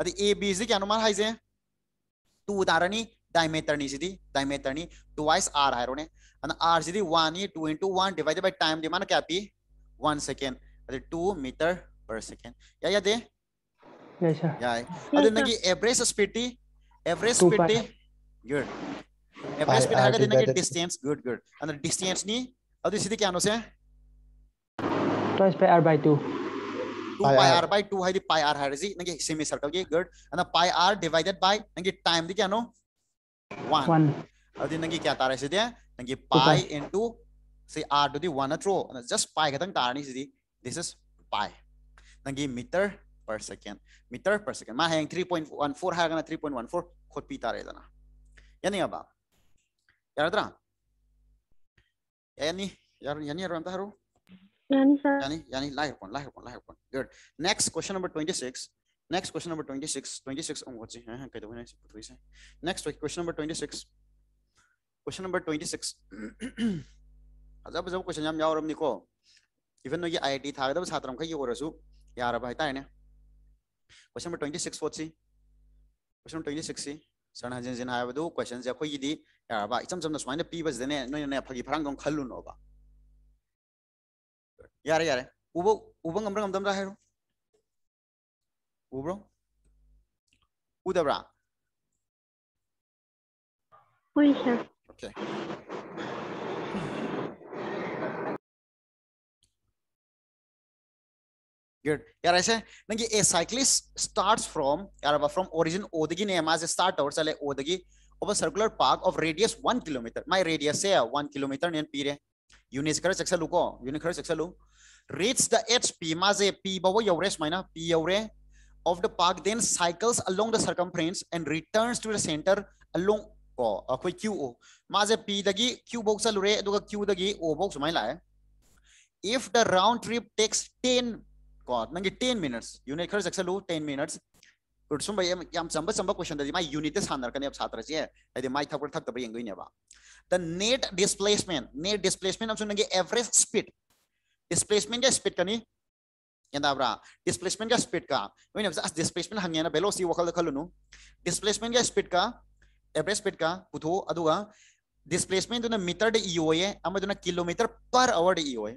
ಅದ ಎ ಬಿ ಜಿ ಕ್ಯಾನೋ ಮಾರ್ ಹೈಜೆ 2 ದಾರನಿ diameter ni sidi diameter ni twice r hai ne and r sidi 1 ni 2 into 1 divided by time di mana kya pi 1 second ade 2 meter per second ya ya de ya ya ade nagi average speed ti average speed ti good एमएस पे आगे देना कि distance good good अंदर distance नी और इसी के अनुसार ट्वाइस तो पे r by two pi r by two है दी पाई आर है रजी नंगे सेमी सर्कल के गुड अंदर पाई आर डिवाइडेड बाय नंगे टाइम दी क्या नो वन वन और दी नंगे क्या तारे सिद्ध है नंगे पाई इनटू से आर टू दी वन अट्रो अंदर जस्ट पाई के तंग तारे सिद्ध दिस इस पाई नंगे metre per second metre per second माह है 3.14 है अगर 3.14 खोट पी तारे इतना यानी अब आप Yaratra? Yani, yani yaranta haru? Yani sir. Yani, yani lahir pon, lahir pon, lahir pon. Good. Next question number 26. Next question number 26. 26 onwards. हाँ कह दो मैंने इसे पूछ लिया। Next question number 26. Question number 26. जब जब question जाम जाओ और हम निको। Even though ये IIT था तब छात्रों का ये हो रहा सु यार भाई ताई ने। Question number 26 forty. Question number 26 सी। ꯁꯔꯅ ꯍꯟꯖꯤꯟ ꯍꯟꯖꯤꯟ ꯍꯥꯏꯕꯗꯨ ꯀ꯭ꯋꯦꯁꯟꯁꯦ ꯑꯩꯈꯣꯏꯒꯤꯗꯤ ꯌꯥꯔꯕ ꯏꯆꯝ ꯆꯝꯅ ꯁꯨꯃꯥꯏꯅ ꯄꯤꯕꯁꯤꯗꯅꯦ ꯅꯣꯏꯅꯅꯦ ꯐꯥꯒꯤ ꯐꯔꯥꯡꯗꯧ ꯈꯜꯂꯨꯅꯣꯕ ꯌꯥꯔꯦ ꯌꯥꯔꯦ ꯎꯕ ꯎꯕ ꯉꯝꯕ꯭ꯔꯥ ꯉꯝꯗꯕ꯭ꯔꯥ ꯍꯥꯏꯔꯣ ꯎꯕ꯭ꯔꯣ ꯎꯗꯕ꯭ꯔꯥ ꯎꯏ ꯁꯔ ꯑꯣꯀꯦ Good. यार ऐसे ना कि a cyclist starts from यार अब from origin ओदगी ने हमारे start out चले ओदगी of a circular park of radius one kilometer. My radius say uh, one kilometer ने पी रे units कर चक्सा लू को unit कर चक्सा लू reach the edge p माजे p बावो यवरेस माइना p यवरे of the park then cycles along the circumference and returns to the center along को quick uh, q o माजे p दगी q box चलू रे q दगी o box माइना है eh. if the round trip takes 10 와, ನಂಗೆ 10 minutes unit ಖರ್ಚು ಎಕ್ಸಲು 10 minutes ಕುಡ್ಸುಂ ಬೈ ಯಾಮ್ ಚಂಬ ಚಂಬ ಕ್ವಶನ್ ದದಿ ಮೈ ಯೂನಿಟ್ ದೆ ಸಾನರ್ ಕನೆ ಛಾತ್ರಜೆ ಐದಿ ಮೈ ಥಪರ್ ಥಕ್ ತಬ ಯಂಗೈ ನೆಬಾ ದ ನೆಟ್ ಡಿಸ್ಪ್ಲೇಸ್ಮೆಂಟ್ ನೆಟ್ ಡಿಸ್ಪ್ಲೇಸ್ಮೆಂಟ್ ಅಮ್ಸು ನಂಗೆ ಎವರೇಜ್ ಸ್ಪೀಡ್ ಡಿಸ್ಪ್ಲೇಸ್ಮೆಂಟ್ ಗೆ ಸ್ಪೀಡ್ ಕನಿ ಎಂದಾಬ್ರಾ ಡಿಸ್ಪ್ಲೇಸ್ಮೆಂಟ್ ಗೆ ಸ್ಪೀಡ್ ಕಾ ಯೂನಿ ಅಸ್ ಡಿಸ್ಪ್ಲೇಸ್ಮೆಂಟ್ ಹಂಗೇನ ವೆಲೋಸಿಟಿ ವಕಲ್ ದ ಖಲ್ಲುನು ಡಿಸ್ಪ್ಲೇಸ್ಮೆಂಟ್ ಗೆ ಸ್ಪೀಡ್ ಕಾ एवरेज स्पीड का पुथो अदुगा डिस्प्लेसमेंट दुना मीटर डे ई होए अमे दुना किलोमीटर पर आवर डे ई होए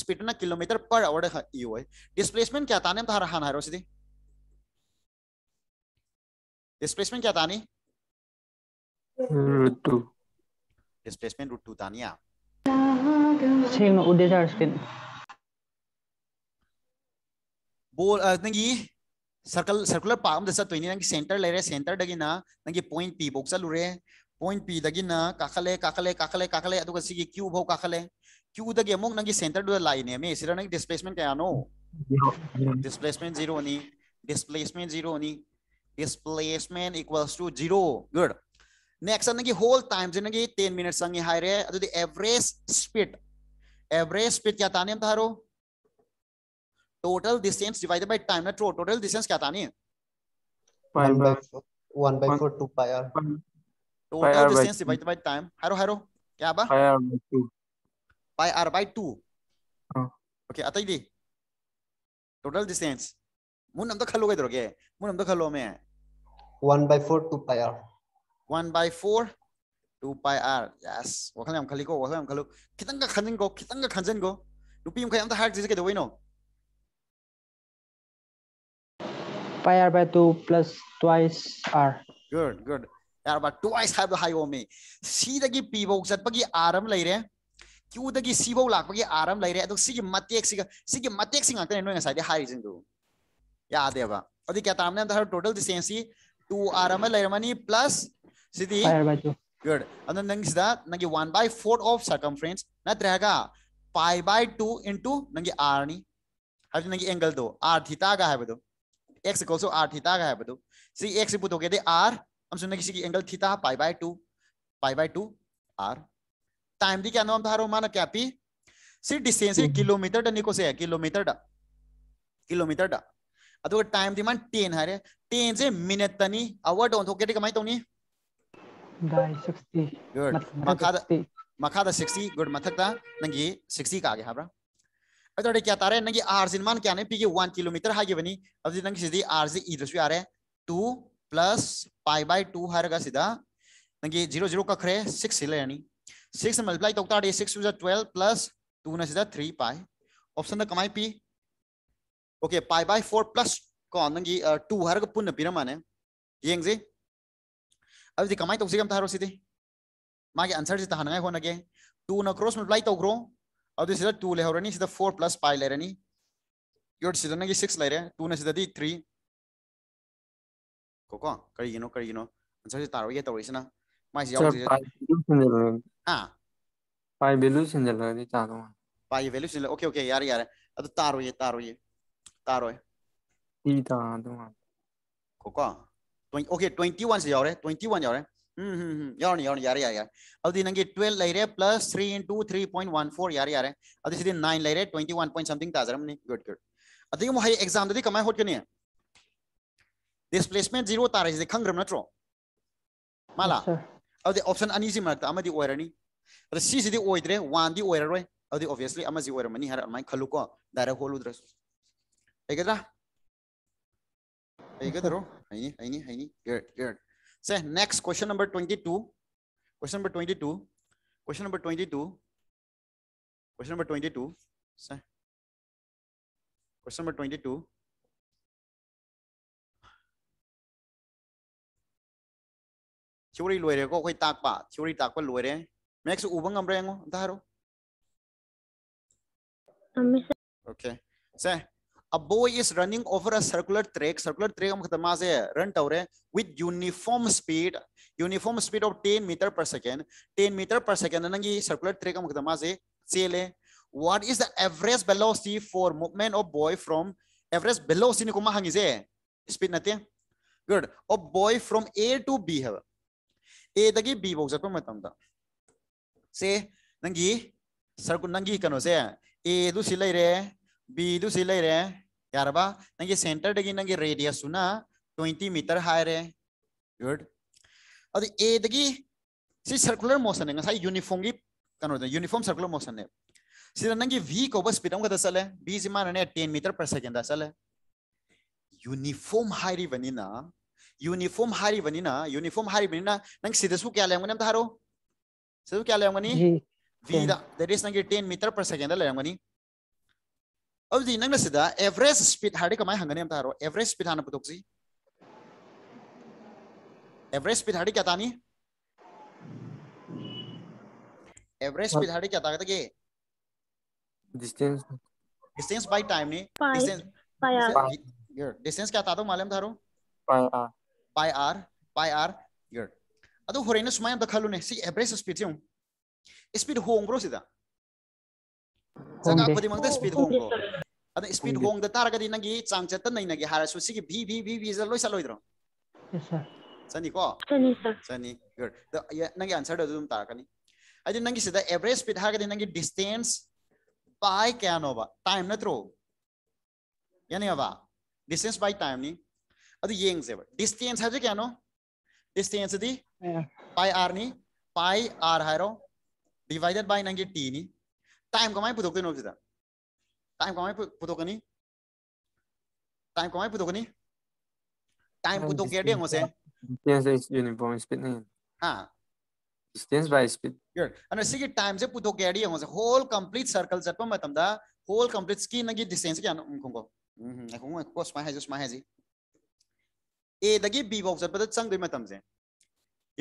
ස්පිටන කිලමිට ප අවඩ යෝයි ඩිස්පලේස්මෙන් කෑතානම් හර හනාරෝසිද ඩිස්පලේස්මෙන් කෑතානි ඩිස්පලේස්මෙන් රුට්ටු उदय සේම උදෙසාර්ස්කෙන් बोल අනගී सर्कल सर्कुलर पाम जैसा तो नंगी सेंटर ले रहे सेंटर डगी ना नंगी पॉइंट पी बोक्सा लुरे पॉइंट पी डगी ना काकले काकले काकले अतुक अदुगा की क्यूब हो काकले क्यूद अमुक नंगी सेंटर दु लाइन है मे सिर नंगी डिस्प्लेसमेंट क्या नो डिस्प्लेसमेंट जीरो नी डिस्प्लेसमेंट जीरो नी displacement equals to zero good next नंगी होल टाइम जे नंगी 10 मिनट संगी हाई रे अदु एवरेज स्पीड एवरेज स्पीड क्या ताने हम थारो total distance divided by time ना टोटल डिस्टेंस क्या ताने 5 by 1 by 4 2 pi total distance divided by time हरो हरो क्या बा pi r by 2 uh. okay atai di total distance mun am da khalo gai droge mun am da khalo me 1 by 4 2 pi r 1 by 4 2 pi r yes wakhal am khali ko wakhal am khalo kitang ka khanjin go kitang ka khanjin go rupi am khai am da har jise ke do we no pi r by 2 plus twice r good good r by twice have the high o me si da gi p bo sat pa gi r am lai re ꯀ꯭ꯌꯨꯗꯒꯤ ꯁꯤꯐꯧ ꯂꯥꯛꯄꯒꯤ R ꯑꯃ ꯂꯩꯔꯦ ꯑꯗꯣ ꯁꯤꯒꯤ ꯃꯇꯦꯛꯁꯤꯒ ꯁꯤꯒꯤ ꯃꯇꯦꯛꯁꯤ ꯉꯥꯛꯇꯅꯦ ꯅꯣꯏ ꯉꯁꯥꯏꯗꯤ ꯍꯥꯏꯔꯤꯁꯤꯡꯗꯨ ꯌꯥꯗꯦꯕ ꯑꯗꯨ ꯀꯌꯥ ꯇꯥꯝꯅꯦ ꯑꯝꯇ ꯍꯥꯏꯔꯣ ꯇꯣꯇꯜ ꯗꯤꯁꯇꯦꯟꯁꯁꯤ ꯇꯨ ꯑꯥꯔ ꯑꯃ ꯂꯩꯔꯝꯃꯅꯤ ꯄ꯭ꯂꯁ ꯁꯤꯗꯤ ꯒꯨꯗ ꯑꯗꯣ ꯅꯪꯒꯤꯁꯤꯗ ꯅꯪꯒꯤ one by four of circumference ꯅꯠꯇ꯭ꯔꯒ pai by 2 into nangi r ni habdi nangi angle do r theta ga habdo x equals to r theta ga habdo si x putoge de r amsu nangi si angle theta pi by 2 pi by 2 r time दी क्या नो धारो माना क्या P C distance kilometre डा निको से kilometre डा kilometre डा अदुग टाइम दी मान टेन हारे टेन से मिनट तनी आवर डोन थोके कमाई तोनी दाई 60 गुड मखादा मखादा 60 गुड मथकता नंगी 60 कागे हाब्रा अदोडे क्या तारे नंगी आर सिन मान क्या ने पी के 1 किलोमीटर हागे बनी अब जी नंगी सिदी आर जी से ई दसु आरे 2 प्लस पाई बाय 2 हारगा सीधा नंगी 00 कखरे 6 यानी 6 multiplied tokta array 6 is 12 plus 2 is 3 pi option the kamai p okay pi by 4 plus kon ngi 2 har ga punna piramane yeng ji अब कमाई तौसी कम थारो सिदी मागे आंसर से तहाना होना गे 2 ना क्रॉस मल्टीप्लाई तौग्रो अब सिदा 2 ले होरनी सिदा 4 प्लस पाई लेरनी योर सिदा नगे 6 लेरे 2 ना सिदा दी 3 कोको करिगिनो करिगिनो आंसर से तारो ये तौरिसना मानसि हाँ पाई वैल्यू सिंजल है ता दो पाई वैल्यू सिंजल ओके ओके यार यार अद तारो ये तारो ये तारो ती ता दो कोको ओके 21 से यार 21 यार हम्म हम्म यार यार यार यार अब नंगे 12 लेरे प्लस थ्री इनटू 3.14 यार यार अब सिदि 9 लेरे 21 पॉइंट समथिंग ताजरम ने गुड गुड अदि मो हाई एग्जाम दि कमाय होत कने डिस्प्लेसमेंट जीरो तारे से खंग्रम नत्रो माला अब ऑप्शन अनी से अब सिदी ओदे वन ओररों अब ओबियसली ओरमनी अमाय खलूको डायरेक्ट होलूद्रस हेगद्रा हेगदरो हैनी हैनी हैनी गुड गुड से next number number number theory loire ko koi tak pa theory tak pa loire next ubang amre ngo daro okay say a boy is running over a circular track circular track am khatma se run tawre with uniform speed uniform speed of 10 meter per second 10 meter per second nangi circular track am khatma se chele what is the average velocity for movement of boy from average velocity ni kuma hangi se speed nate good of boy from a to b have ꯑꯦꯗꯒꯤ B ꯐꯥꯎ ꯆꯠꯄ ꯃꯇꯝꯗ ꯁꯦ ꯅꯪꯒꯤ ꯁꯔꯀꯨꯠ ꯅꯪꯒꯤ ꯀꯩꯅꯣꯁꯦ ꯑꯦꯗꯨ ꯁꯤ ꯂꯩꯔꯦ ꯕꯤꯗꯨ ꯁꯤ ꯂꯩꯔꯦ ꯌꯥꯔꯕ ꯅꯪꯒꯤ ꯁꯦꯟꯇꯔꯗꯒꯤ ꯅꯪꯒꯤ ꯔꯦꯗꯤꯌꯁꯇꯨꯅ ट्वेंटी मीटर हायरे गुड अब ए दगी सी सर्कुलर मोशन है ngasai uniform gi kano da uniform circular motion ne sida nangi v ko bas speed amga da sale b ji mana ne 10 meter per second da sale uniform high ri vanina uniform हारीबनीना uniform हारीबनीना नंग सिदसु क्या लेंगने हम धारो सिदसु क्या लेंगनी वीदा दैट इज नंगे टेन मीटर पर सेकंड लेंगनी अब जी नंग सिदा एवरेज स्पीड हारी कमाय हंगने हम धारो एवरेज स्पीड हाना पुतोक्सी एवरेज स्पीड हारी क्या तानी एवरेज स्पीड हारी क्या ताकत के डिस्टेंस डिस्टेंस बाय टाइम ने डिस्टेंस डिस्टेंस क्या था तो मालूम धारो pi r, pi r yard. Ado horena sumaya da khalune si average speed yung. Speed hong bro sida. Saka ako di mangda speed hong bro. Ado speed hong da taraga di nagi chang chatan nai nagi harasu sige b b b b is loi sa loi dro. Yes sir. Sani ko? Sani sir. Sani good. Da nagi answer da dum tarakani. Ado nagi sida average speed haraga di nagi distance by kya no ba time na tro. Yani ba distance by time ni अब ये angle distance है जो क्या नो distance दी pi r नी pi r है divided by नंगे टी नी टाइम को माय दिनो जिता टाइम को माय पुतोक टाइम को माय पुतोक टाइम पुतोक क्या हो से डिस्टेंस इज यूनिफॉर्म स्पीड नहीं हाँ डिस्टेंस बाय स्पीड गुड अन्य सी टाइम से पुतोक क्या डिंग हो से होल कंप्लीट सर्कल जब हम बताऊं दा होल कंप्लीट स्कीन नंगे डिस्टेंस क्या उनको हम्म हम्म एक उनको स्माइल है ए दगी बी फाउ चलपद चंगदे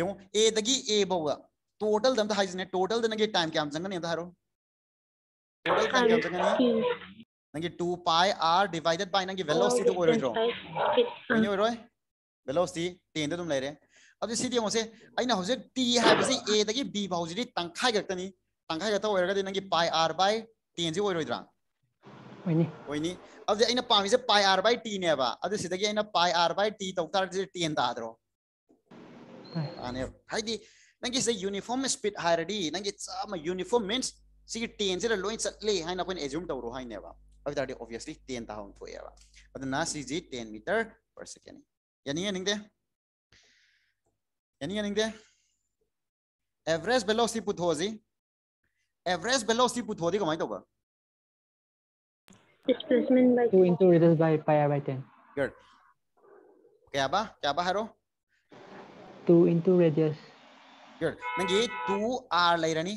यो एदगी ए फाउ टोटल दम तो हाइज ने टोटल दन के टाइम क्या चंगने हारो टोटल टाइम क्या चंगने नगे 2 पाई आर डिवाइडेड बाय नगे वेलोसिटी ओरो रो नहीं ओरो वेलोसिटी तीन दे तुम ले लेरे अब सी दी मोसे आइना होजे टी है हाइबसे ए दगी बी फाउ जी तंखाय गतनी तंखाय गता ओरगदे नगे पाई आर बाय 10 जे ओरो इरा होनी होनी अब पाई आर बाय टी ने पाई आर बाय टी तो तार जे नंगे से यूनिफॉर्म स्पीड है नंगे सम यूनिफॉर्म मींस सी से लोइन चल हाइन अपन एज्यूम तवरो हाइन अब मीटर पर सेकेंड यानी यानी एवरेज वेलोसिटी पुथोजी एवरेज वेलोसिटी पुथोदी कम Displacement by 2 into radius by pi r by 10. Good. kya ba? kya ba, Haro? 2 into radius. Good. mangi Nangi 2r lairani.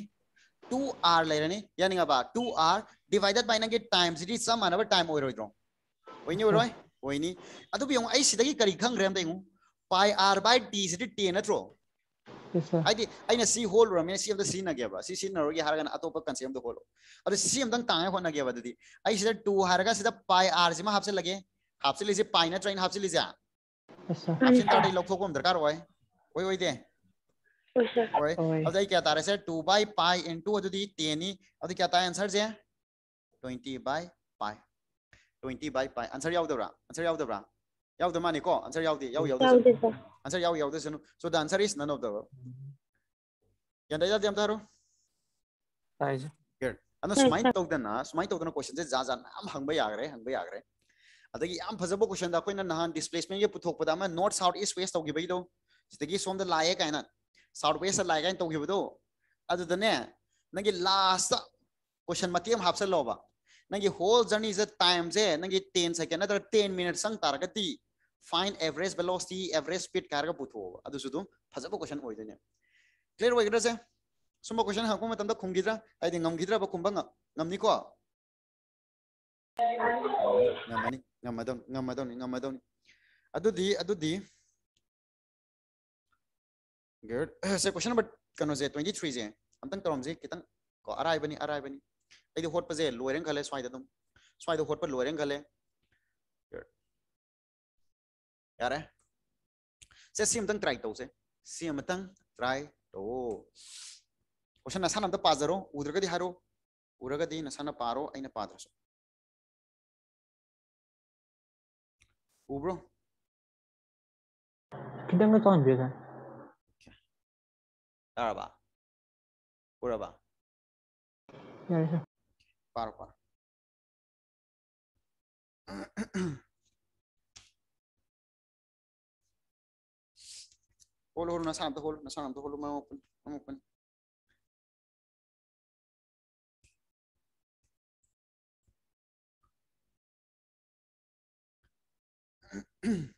2r lairani. Yani nga ba? r divided by nangi times. It is some another time oiro idrong. Oini oiro ay? Oini. Ado biyong ay sidagi kari khang rem tengu. Pi r by t is it 10 atro. ꯍꯥꯏꯗꯤ ꯑꯩꯅ ꯁꯤ ꯍꯣꯜꯂꯨꯔꯕꯅꯤꯅ ꯁꯤ ꯑꯝꯇ ꯁꯤꯖꯤꯟꯅꯒꯦꯕ ꯁꯤ ꯁꯤꯖꯤꯟꯅꯔꯨꯒꯦ ꯍꯥꯏꯔꯒꯅ ꯑꯇꯣꯞꯄ concept ꯑꯝꯇ ꯍꯣꯜꯂꯣ ꯑꯗꯣ ꯁꯤ ꯑꯝꯇꯪ ꯇꯥꯡꯉꯒ ꯍꯣꯠꯅꯒꯦꯕ ꯑꯗꯨꯗꯤ ꯑꯩ ꯁꯤꯗ ꯇꯨ ꯍꯥꯏꯔꯒ ꯁꯤꯗ ꯄꯥꯏ ꯑꯥꯔꯁꯤꯃ ꯍꯥꯞꯆꯤꯜꯂꯒꯦ ꯍꯥꯞꯆꯤꯜꯂꯤꯁꯦ ꯄꯥꯏ ꯅꯠꯇ꯭ꯔ ꯑꯩꯅ ꯍꯥꯞꯆꯤꯜꯂꯤꯁꯦ ꯍꯥꯞꯆꯤꯟ ꯇꯥꯔꯗꯤ ꯑꯩ ꯂꯧꯊꯣꯛꯄ ꯑꯃ ꯗꯔꯀꯥꯔ ꯑꯣꯏ ꯑꯣꯏ ꯑꯣꯏꯗꯦ ओए अब देखिए क्या तारे सर 2 बाय पाई इनटू अदु दी 10 ही अब क्या तारे आंसर जे 20 by pi 20 by pi answer याद हो रहा आंसर याद हो रहा याद मानी को आंसर याद याद याद आंसर याद याद सुनो so the answer is none of the above याद याद याद तारो आइज गुड अन स्माइट तौदना स्माइट तौदना क्वेश्चन से जा जा नाम हंगबा यागरे हंगबा यागरे अदगी याम फजबो क्वेश्चन दा कोइन नहान डिस्प्लेसमेंट ये पुथोकपदा मा नॉर्थ साउथ ईस्ट वेस्ट तौगी बइदो सिदगी सोम द लाए काइना साउथ वेस्ट लाए काइन तौगी बदो अददने नगी लास्ट क्वेश्चन मतेम हापसलोबा नगी होल जर्नी इज टाइम जे नगी 10 सेकंड अदर 10 मिनट संग तारगती find average velocity average speed ka ga putho adu su dum phajabo question oi dene clear oi gra se sumba question ha ko matam da khung gidra ai ding ngam gidra ba kumba nga ngam ni ko ngam ni ngam madon ngam madon ngam madon adu di adu di good se question number kano je 23 je amtang karom je kitang ko arai bani arai bani ai de hot pa je loireng khale swai da dum swai de hot pa loireng khale Jare? Saya siam tang try tau se. Siam tang try tau. Question nasa nanda pazaro, udragadi haro, uragadi nasa na paro, ay na padraso. Ubro? Kitang ka taon biya Tara ba? Ura ba? Yari sa. Paro, paro. Håller håller nästan inte håller nästan inte håller med öppen. Med öppen. Mm.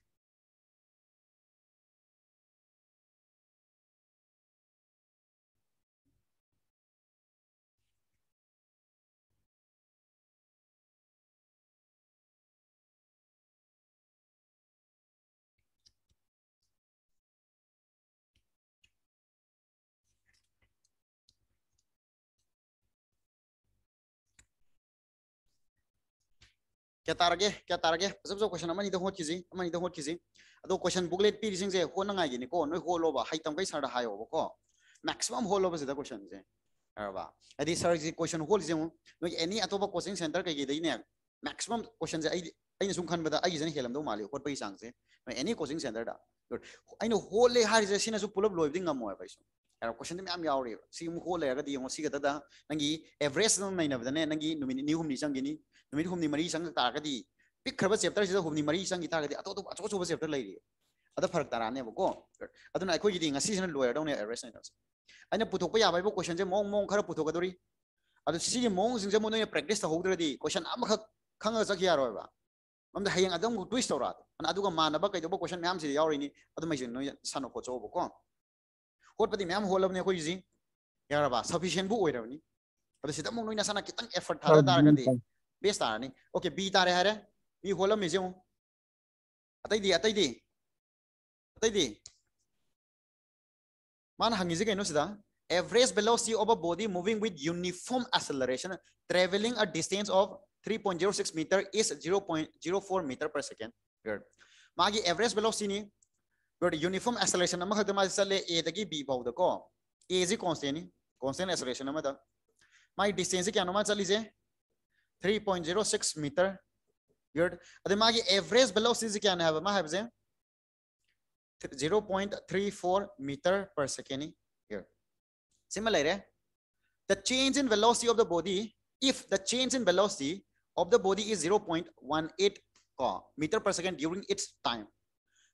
क्या तारगे क्या तारगे जब जो question अमनी द होट किजी अमनी द होट किजी अदो क्वेश्चन बुकलेट पी रिसिंग जे होन ngai ni ko noi holoba haitam kai sar hai obo ko maximum holoba se da question je arba adi sar ji question hol je noi any atoba coaching center kai gi dei ne maximum question je ai ai sum khan bada ai jen helam do mali hot pai sang je noi any coaching center da good ai no hole har je sina su pull up loi ding ngam oi pai su ꯅꯪꯒꯤ average ꯑꯃ ꯃꯩꯅꯕꯗꯅꯦ ꯅꯪꯒꯤ ꯅꯨꯃꯤꯠ ꯅꯤ ꯍꯨꯝꯅꯤ ꯆꯪꯒꯅꯤ ꯅꯨꯃꯤꯠ ꯍꯨꯝꯅꯤ ꯃꯔꯤ ꯆꯪ ꯇꯥꯔꯒꯗꯤ ꯄꯤꯛꯈ꯭ꯔꯕ ꯆꯦꯞꯇꯔꯁꯤꯗ ꯍꯨꯝꯅꯤ ꯃꯔꯤ ꯆꯪꯒꯤ ꯇꯥꯔꯒꯗꯤ ꯑꯇꯣꯞ ꯑꯇꯣꯞ ꯑꯆꯧ ꯑꯆꯧꯕ ꯆꯦꯞꯇꯔ ꯂꯩꯔꯤ ꯑꯗ ꯐꯔꯛ ꯇꯥꯔꯅꯦꯕꯀꯣ ꯑꯗꯨꯅ ꯑꯩꯈꯣꯏꯒꯤꯗꯤ ꯉꯁꯤꯁꯤꯅ ꯂꯣꯏꯔꯗꯧꯅꯦ ꯑꯦꯚꯔꯦꯖ ꯅꯥꯏꯅꯔꯁꯦ ꯑꯩꯅ ꯄꯨꯊꯣꯛꯄ ꯌꯥꯕꯒꯤ ꯀ꯭ꯋꯦꯁꯟꯁꯦ ꯃꯣꯡ ꯃꯣꯡ ꯈꯔ ꯄꯨꯊꯣꯛꯀꯗꯣꯔꯤ ꯑꯗꯨ ꯁꯤꯒꯤ ꯃꯣꯡꯁꯤꯡꯁꯦ ꯃꯣꯏꯅ ꯄ꯭ꯔꯦꯛꯇꯤꯁ ꯇꯧꯍꯧꯗ꯭ꯔꯗꯤ ꯀ꯭ꯋꯦꯁꯟ ꯑꯃꯈꯛ ꯈꯪꯉ ꯆꯠ ꯌꯥꯔꯣꯏꯕ ꯃꯝꯗ ꯍꯌꯦꯡ ꯑꯗꯨꯝ ꯇ꯭ꯋꯤꯁ ꯇꯧꯔꯛꯑꯗꯣ ꯑꯗꯨꯒ ꯃꯥꯟꯅꯕ ꯀꯩꯗꯧꯕ ꯀ꯭ꯋꯦꯁꯟ ꯃꯌꯥꯝꯁꯤꯗ ꯌꯥꯎꯔꯤꯅꯤ ꯑꯗꯨꯃꯩꯁꯦ ꯅꯣꯏ ꯁꯥꯟꯅ ꯈꯣꯠꯆꯣꯕꯀꯣ खोटी मैम हल्लबने सफिशियन भी होनी अच्छा नई ना सना खतंग एफर्ट था बेस तारे ओके बी तारे हर बी हल्लमीजे अत अत अत मान हंगीजे कहीं एवरेज बिलो सी of body moving with uniform acceleration travelling a distance of 3.06 metre is 0.04 metre per second मागी एवरेज बिलो सी But uniform acceleration number had my sale A the B bow the co. A is constant, constant acceleration number. My distance can no matter is 3.06 meter. Good. The my average velocity can have my have 0.34 meter per second here. Similarly, the change in velocity of the body, if the change in velocity of the body is 0.18 meter per second during its time,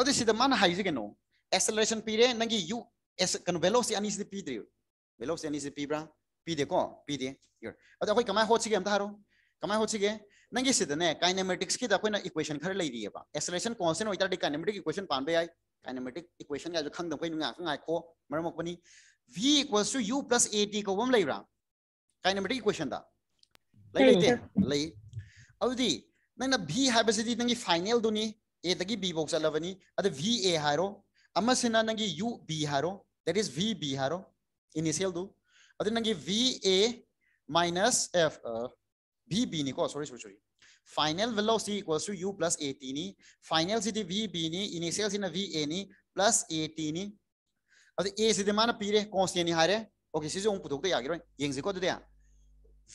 अदु सिद मान हाइजे के no acceleration P रे नंगी u s कन velocity अनि सिद P दे velocity अनि सिद P ब्रा P दे को P दे यो अदु अखोय कमाय होछि के हम थारो कमाय होछि के नंगी सिद ने काइनेमेटिक्स की दा कोइना इक्वेशन खर लै दिए बा एक्सेलरेशन कांस्टेंट होइता दे काइनेमेटिक इक्वेशन पान बे आई काइनेमेटिक इक्वेशन का जो खंग दम कोइ नुंगा खंग आइखो मरम कोनी v equals to u plus at को बम लै ब्रा काइनेमेटिक इक्वेशन दा लै लेते लै अदु दी v हाइबसिटी नंगी फाइनल दुनी ए तक बी बो चलवनी अद ए हारो अमसना यू बी हारो दैट इज वी बी हारो इनिशियल दो अद नंगी v A minus F B B नी को sorry sorry sorry final velocity equals to u plus at ni final city vb ni initial city va ni plus at ni अब ए से माना पीरे constant हारे ओके सिजो उन पुतोक तो यागिरो येंगसे को दे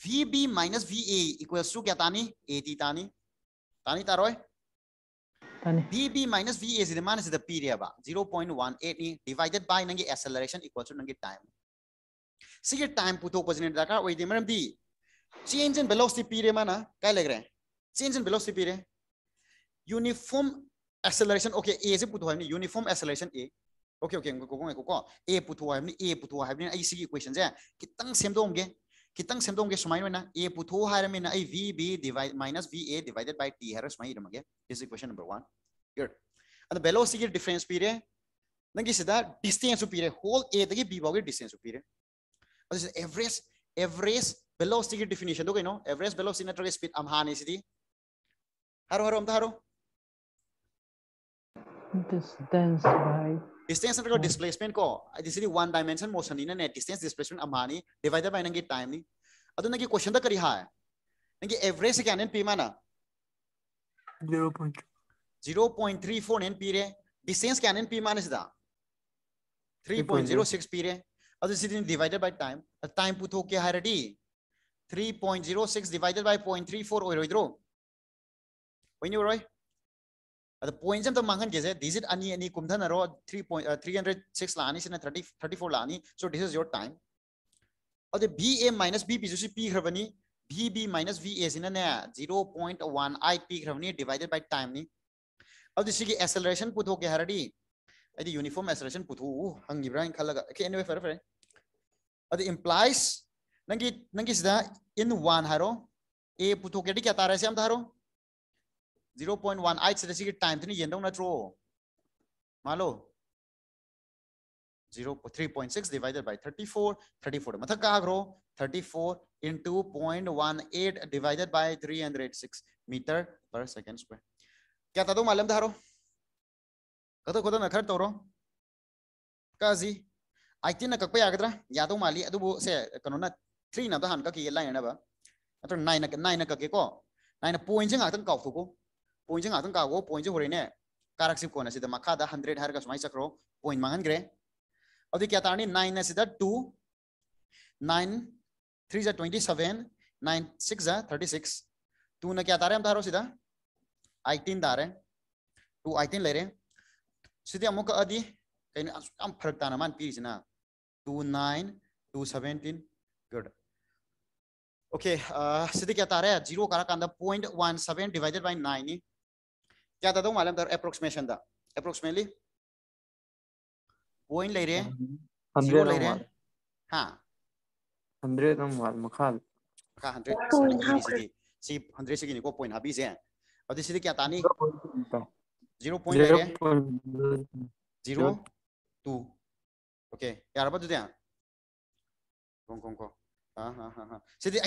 vb minus va equals to क्या तानी at तानी तानी तारोय vb minus va is the man is the period ba 0.18 ni divided by nangi acceleration equals to nangi time sige time puto ko jine dakar oi de maram di change in velocity period mana kai lagre change in velocity period uniform acceleration okay a is puto ni uniform acceleration a okay okay ko ko ko a puto ni a puto ni ai sige equation je kitang sem dongge खितंग सेमदों के समाइन में ना ए पुथो हायर में ना A v B divide minus v A divided by t हायर समाइन इरमगे this is question number 1 good अन वेलोसिटी की डिफरेंस पीरे नंगी सीधा डिस्टेंस पीरे होल ए दगी बी बागे डिस्टेंस पीरे और दिस एवरेज एवरेज वेलोसिटी की डेफिनेशन दो कइनो एवरेज वेलोसिटी नत्र स्पीड हम तो हाने सिदी हरो हरो हम हरो distance by distance and displacement ko this is one dimension motion ni na distance displacement amani divided by nangi time ni adu nangi question da kari ha nangi average se kyanen p mana 0.2 0.34 n p re distance kyanen p mana sida 3.06 p re adu sidin divided by time a time putho ke ha ready 3.06 divided by 0.34 oiroidro oinu roi the points am the mangan geze this is ani ani kumthan ro 3 point uh, 306 lani sina 30 34 lani so this is your time or the ba minus b bjuc p hrabani vb minus va sina ne 0.1i p hrabani divided by time ni अब दिसगी acceleration पुथो के हरडी अदि uniform acceleration पुथो हंग इब्राहिम खलगा के anyway फर फर अदि implies नंगी नंगी सिदा इन 1 हारो ए पुथो के क्या तारा से हम धारो जीरो पॉइंट वन आई से टाइम थी तो ये नो मान लो zero three point six divided by thirty four thirty four मथ काग्रो thirty four into point one eight divided by three hundred six metre per second square क्या था दो तो मालूम था कदो कदो तो न माली से कनो ना थ्री ना तो हान का की लाइन ना बा नाइन नाइन का के को नाइन को पॉइंट गागो पॉइंट हरने कारकशिप को हंड्रेड है सूमाय चक्रो पॉइंट मांग्रे अब क्या तारे नाइन से two nine three twenty seven nine six thirty six two ने क्या तारे हम तारोद आइटीन तारे टू आइटीन लेर से कई फरक तान मान two nine two seventeen good okay seventeen क्या तारे जीरो कारक point one seven divided by nine क्या था मालूम था अप्रोक्सीमेशन था अप्रोक्सीमेटली वो ले रहे हैं जीरो ले रहे हैं हाँ हंड्रेड नंबर मखाल का हंड्रेड सी हंड्रेड से को पॉइंट हाबी से अब दिस क्या तानी जीरो पॉइंट ले रहे हैं जीरो टू ओके यार बता दो कौन कौन कौन हाँ हाँ हाँ हाँ सीधे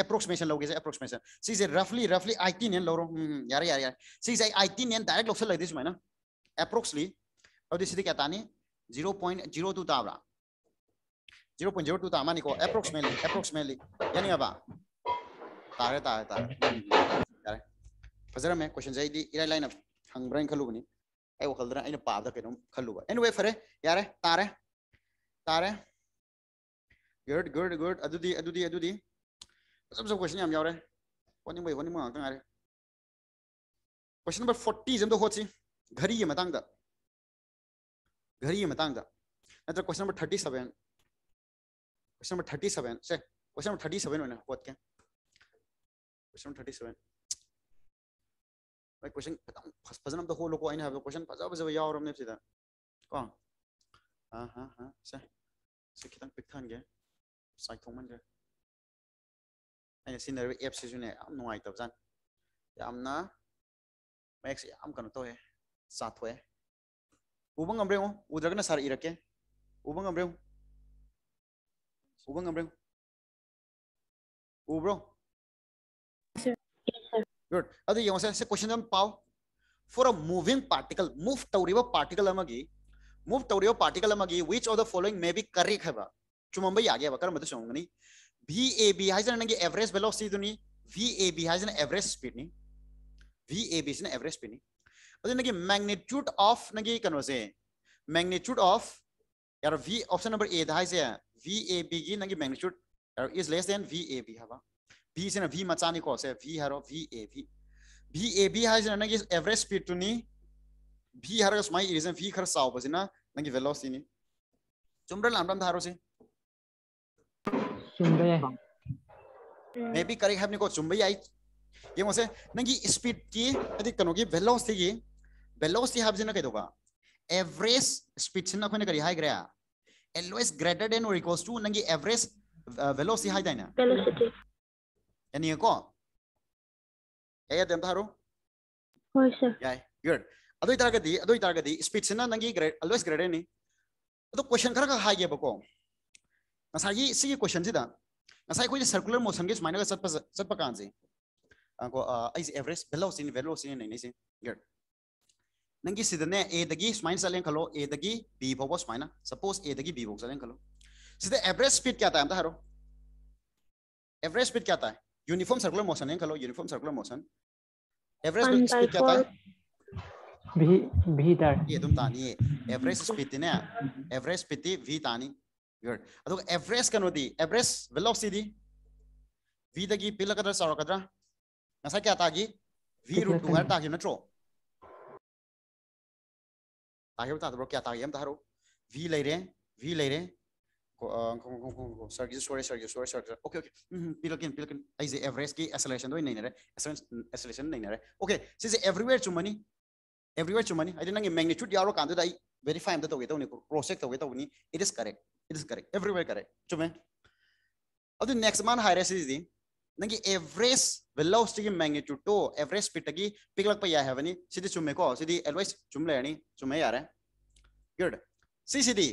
एप्रोक्सिमेशन लोगे से एप्रोक्सिमेशन सी से रफली रफली आई तीन एन लोरो यार यार यार सी से आई तीन एन डायरेक्ट लोग से लगे एप्रोक्सली और जैसे दिक्कत आने जीरो पॉइंट जीरो टू तावरा जीरो पॉइंट जीरो टू तामा निको एप्रोक्सिमेली एप्रोक्सिमेली यानी अब तारे तारे तारे यार फजर में क्वेश्चन जाइए दी इरा लाइन अब हंग ब्रेन खलू बनी ऐ वो खल दरा इन्हें पाव दके नो खलू बा एनीवे फरे यार तारे तारे good good good adudi adudi adudi some some question yam yaure one way one more ngare question number 40 jam do hochi घड़ी ये मतंग घड़ी ये मतंग नत्र क्वेश्चन नंबर 37 क्वेश्चन नंबर 37 से क्वेश्चन नंबर 37 होना होत के क्वेश्चन नंबर 37 भाई क्वेश्चन खत्म हम तो हो लोगो आई ना क्वेश्चन फजा फजा और हमने सीधा कौन हां हां हां से से खत्म पिक गया ꯆꯥꯏꯊꯣꯛꯃꯟꯈ꯭ꯔꯦ ꯑꯩꯅ ꯁꯤꯖꯤꯟꯅꯔꯤꯕ ꯑꯦꯞꯁꯤꯁꯨꯅꯦ ꯌꯥꯝ ꯅꯨꯡꯉꯥꯏꯇꯕꯖꯥꯠꯅꯤ ꯌꯥꯝꯅ ꯃꯌꯦꯛꯁꯦ ꯌꯥꯝ ꯀꯩꯅꯣ ꯇꯧꯋꯦ ꯆꯥꯊꯣꯛꯑꯦ ꯎꯕ ꯉꯝꯕ꯭ꯔꯦ ꯌꯦꯡꯉꯣ ꯎꯗ꯭ꯔꯒꯅ ꯁꯥꯔ ꯏꯔꯛꯀꯦ ꯎꯕ ꯉꯝꯕ꯭ꯔꯦ ꯌꯦꯡꯉꯣ ꯎꯕ ꯉꯝꯕ꯭ꯔꯦ ꯌꯦꯡꯉꯣ ꯎꯕ꯭ꯔꯣ गुड अद ये से क्वेश्चन हम पाओ for a moving particle move तौरीब पार्टिकल अमगी मूव तौरीब पार्टिकल अमगी which of the following may be correct है बा 좀 이야기해봐. 그럼 어떻게 정리? VAB 하이즈는 게 average velocity니 VAB 하이즈는 average speed니 VAB is an average speed니 Ajay नगे मैग्नीट्यूड ऑफ नगे कनो से मैग्नीट्यूड ऑफ यार V ऑप्शन नंबर A दाई ए VAB की नगे मैग्नीट्यूड यार इज लेस देन VAB हवा B से ना V मचानी को से V हरो VAB VAB हाइज नगे एवरेज स्पीड टू तो नी V हरो स्माई इज V खर साउ बसिना नगे वेलोसिटी नी चुमरल आमराम धारो से sumber eh. Maybe correct have ni ko sumber ai. Ye mo se nang gi speed ki adi kano gi velocity gi velocity have jina kai doga. Average speed sin na ko ne kari high graya. Always greater than or equals to nang gi average velocity high dai na. Velocity. Yani ko. Hey adem tharo. Hoi sir. Yeah, good. Adoi taragadi adoi taragadi speed sin na nang gi always greater ni. तो question खरा हाइबको ꯉꯁꯥꯏꯒꯤ ꯁꯤꯒꯤ ꯀ꯭ꯋꯦꯁꯟꯁꯤꯗ के ꯑꯩꯈꯣꯏꯅ circular ꯃꯣꯁꯟꯒꯤ ꯁꯨꯃꯥꯏꯅꯒ ꯆꯠꯄ ꯆꯠꯄ नंगी सिदने ए दगी स्माइन चलें खलो ए दगी बी भवो सपोज ए दगी बी चलें खलो एवरेज स्पीड क्या आता है एवरेज स्पीड क्या आता है यूनिफॉर्म सर्कुलर मोशन है खलो uniform circular motion average speed क्या आता है भी भी दर ये तुम तानी है एवरेज स्पीड ने एवरेज स्पीड वी तानी ꯌꯔ ꯑꯗꯨꯒ ꯑꯦꯚꯔꯦꯖ ꯀꯩꯅꯣꯗꯤ ꯑꯦꯚꯔꯦꯖ ꯚꯦꯂꯣꯁꯤꯇꯤꯗꯤ ꯚꯤꯗꯒꯤ ꯄꯤꯜꯂꯛꯀꯗ꯭ꯔꯥ ꯆꯥꯎꯔꯛꯀꯗ꯭ꯔꯥ ꯉꯁꯥꯏ ꯀꯌꯥ ꯇꯥꯒꯤ ꯚꯤ ꯔꯨꯠ ꯇꯨ ꯍꯥꯏꯔ ꯇꯥꯈꯤꯕ ꯅꯠꯇ꯭ꯔꯣ ꯇꯥꯈꯤꯕ ꯇꯥꯗꯕ꯭ꯔꯣ ꯀꯌꯥ ꯇꯥꯒꯤ ꯑꯝꯇ ꯍꯥꯏꯔꯛꯎ ꯚꯤ ꯂꯩꯔꯦ ꯚꯤ ꯂꯩꯔꯦ ꯁꯔꯒꯤꯁꯨ ꯁꯣꯏꯔꯦ ꯁꯔꯒꯤꯁꯨ ꯁꯣꯏꯔꯦ ꯁꯔꯒꯤꯁꯨ ꯑꯣꯀꯦ ꯑꯣꯀꯦ ꯄꯤꯔꯛꯀꯦ ꯄꯤꯔꯛꯀꯦ ꯑꯩꯁꯦ ꯑꯦꯚꯔꯦꯖꯀꯤ ꯑꯦꯁꯂꯦꯁꯟꯗ ꯑꯣꯏꯅ ꯅꯩꯅꯔꯦ ꯑꯦꯁꯂꯦꯁꯟ ꯅꯩꯅꯔꯦ ꯑꯣꯀꯦ ꯁꯤꯁꯦ ꯑꯦꯚ꯭ꯔꯤꯋꯦꯌꯔ ꯆꯨꯝꯃꯅꯤ ꯑꯦꯚ꯭ꯔꯤꯋꯦꯌꯔ ꯆꯨꯝꯃꯅꯤ ꯍꯥꯏꯗꯤ ꯅꯪꯒꯤ ꯃꯦꯒꯅꯤꯆꯨꯗ ꯌꯥꯎꯔꯀꯥꯟꯗꯨꯗ ꯑꯩ ꯚꯦꯔꯤꯐꯥꯏ ꯑꯝꯇ ꯇꯧꯒꯦ ꯇꯧꯅꯤ ꯀ꯭ꯔꯣꯁ ꯆꯦꯛ ꯇꯧꯒꯦ ꯇꯧꯕꯅꯤ it is correct It is correct. Everywhere correct. Chume. अब तो next man high resistance दिन नंगी average velocity की magnitude तो average speed तकी pick लग पाया है वनी सीधे चुम्मे को सीधे advice चुम्ले यानी चुम्मे यार है good सी सीधी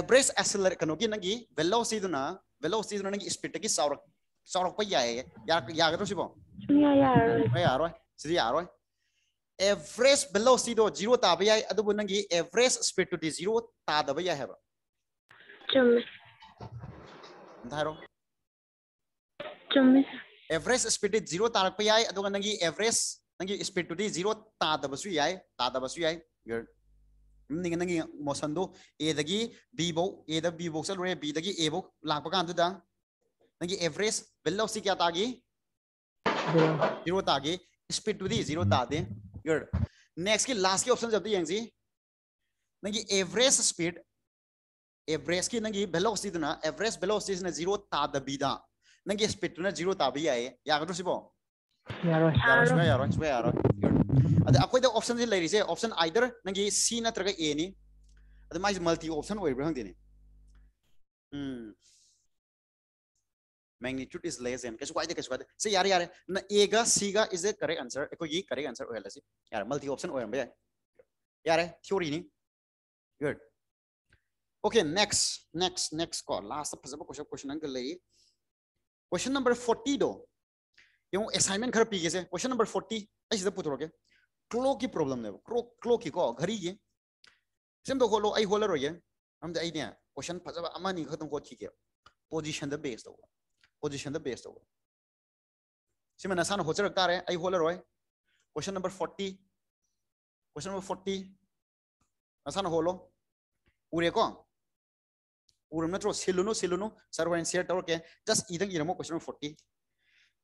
average accelerate कनो की नंगी velocity तो ना velocity तो ना नंगी speed तकी साउरक साउरक पाया है यार यार करो सिबो यार यार यार सीधे यार average velocity do zero ta ba yai adu nang gi average speed to the zero ta da ba yai ba chumme dharo chumme average speed to zero ta ba yai adu nang gi average nang gi speed to the zero ta da ba su yai ta da ba su yai your ning nang gi motion do a da gi b bo a da b bo sa lore b da gi a bo lak pa kan tu da nang gi average velocity kya ta gi zero ta gi speed to the zero ta de good next की last की option जब यंजी नंगी average speed average की नंगी velocity तो ना average velocity ने जीरो ता तादबीदा नंगी स्पीड तो ना जीरो ता भी आए यागदो सिबो यारो यारो यारो यारो अद अकोई द ऑप्शन जे से ऑप्शन आइदर नंगी सी ना नत्रगा ए नी अद माइज मल्टी ऑप्शन ब्रहंग दिने हम्म magnitude is less than kaise kwaide kaise kwaide se yare yare na a ga c ga is the correct answer eko yi correct answer oil asi yare multi option oil bhai yare theory ni good okay next next next call last phajaba question question ang le question number 40 do yung assignment khar pige se question number 40 ai sida putro ke clock ki problem ne clock clock ki ko ghari ye sem do holo ai hola ro ye हम आई ने question फजब अमा नहीं खत्म को ठीक है position the best दो position best होगा सिमें नसान हो तारे होलर question number forty question number forty नसा होलो उरेको उरम नत्रो सिलुनु सिलुनु सर वाइन शेयर तौर के जस्ट इदंग इरमो क्वेश्चन नंबर 40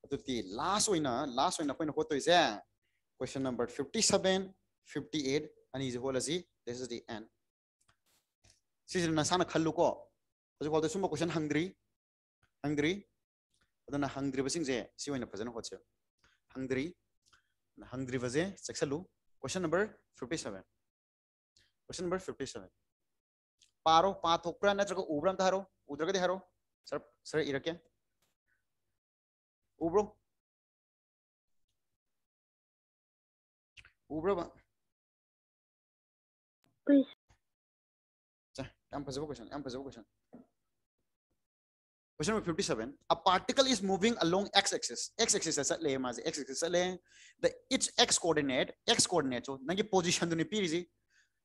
अतुति लास्ट ओइना लास्ट ओइना कोइन होतो इजे क्वेश्चन नंबर 57 58 अनि इज होल अजी दिस इज द एंड सिजन नसान खल्लु को हजुर बोलते सुम क्वेश्चन हंग्री हंग्री ಅದನ್ನ ಹಂಗ್ದ್ರಿಬಸಿಂಗ್ಜೆ ಸಿವೈನ ಫಜನ ಹೋಚೆ ಹಂಗ್ದ್ರಿ ಹಂಗ್ದ್ರಿಬಜೆ ಸಕ್ಸಲು ಕ್ವಶನ್ ನಂಬರ್ 57 ಕ್ವಶನ್ ನಂಬರ್ 57 पारो पाथोक्रा नत्रको उब्रम धारो उद्रग धारो सर सर इरके उब्रो उब्रो बा प्लीज जा हम फजबो क्वेश्चन हम फजबो question Question number 57. A particle is moving along x-axis. X-axis ऐसा ले माजे x-axis ले the its x-coordinate x-coordinate so नंगी position दुनी पी रिजी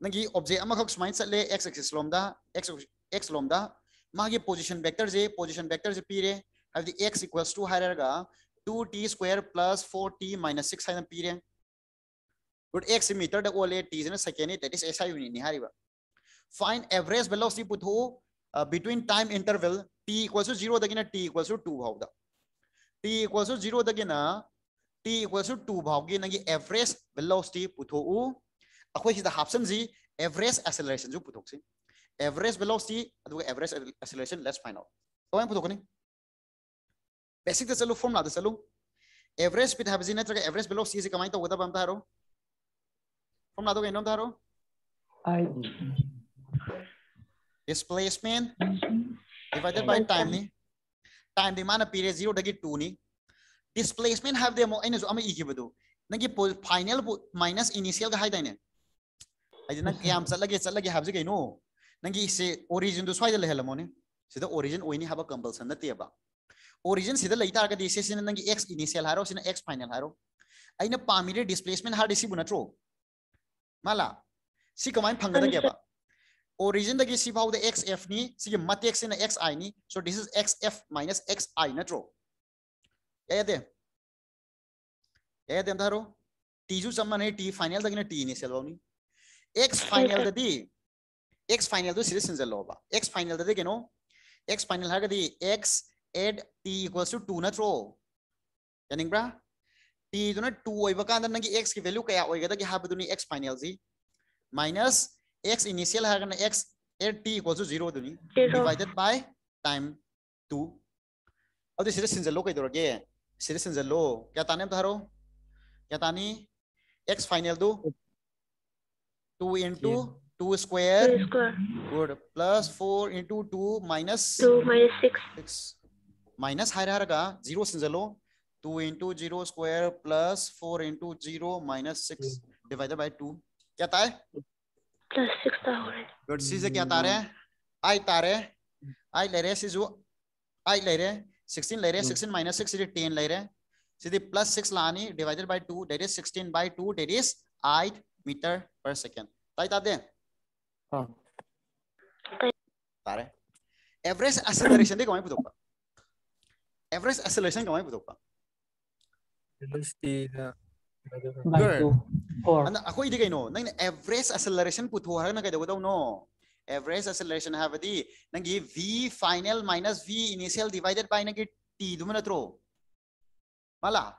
नंगी object mind खक्स माइंड x x-axis lomda, x x lomda. दा मागे position vector जे position vector जे पी रे have the x equals to higher ga 2t square plus 4t minus 6 है ना पी रे good x meter द ओले t जने second that is SI unit. Ni hariba. find average velocity पुतो uh, between time interval t equals to 0 ದಗಿನ t equals to 2 ಭಾವದ t equals to 0 ದಗಿನ t equals to 2 ಭಾವಗೆ ನನಗೆ average velocity ಪುಥೋವು ಅಖೋಯ್ ಸಿದ ಹಾಪ್ಸನ್ ಜಿ average acceleration ಜು ಪುಥೋಕ್ಸಿ average velocity ಅದುಗ average acceleration let's find out ಕಮೈ ಪುಥೋಕನಿ basic ದ ಚಲು ಫಾರ್ಮುಲಾ ದ ಚಲು average speed ಹಾಬಜಿ ನತ್ರ average velocity ಜಿ ಕಮೈ ತೋಗದ ಬಂತಾರೋ ಫಾರ್ಮುಲಾ ದೋಗ ಇನ್ನೊಂದಾರೋ ಐ displacement divided by time ni time di mana period 0 dagi 2 ni displacement have them ina zo ama iki bado nagi final minus initial ga haidai ne aidin nang yam chalage chalage habji kaino nangi se origin du swaida lehela mone sida origin oini haba compulsion na teba origin sida leita ga di se sin nangi x initial haro sin x final haro aina pamire displacement har disi bunatro mala si kamai phangada ge ba origin da gi si phau da xf ni si gi matek x i ni so this is xf minus xi tro ya ya de ya ya de amdaro t ju sam na t final da gi na t ni selwa ni x final da di x final da series sinja ba x final da de geno x final ha ga di x add t equals to 2 na tro yaning bra t ju na 2 oi ba kan da na gi x ki value kya oi ga da gi ha bu ni x final ji minus x initial है करना x at t equals to zero दुनी divided by time two अब तो series सिंजलो कहीं दोगे series सिंजलो क्या ताने बता क्या तानी x final दो two into two square good plus four into two minus two minus six six minus हायर हायर का zero सिंजलो two into zero square plus four into zero minus six divided by two क्या ताए plus 6,000. Gördünüz de kaç tane? I tane. I ले रहे सिर्फ I ले रहे 16 ले रहे 16 minus 6 इज 10 ले रहे सीधे plus 6 लानी divided by 2 that is 16 by 2 that is 8 meter per second. ताई तादे? हाँ. तारे. Average acceleration देखो मैं बताऊँगा. Average acceleration का मैं बताऊँगा. girl ana akoi di no. nang average acceleration putho har na kay kaidaw no average acceleration have the nang v final minus v initial divided by nang t dum na tro mala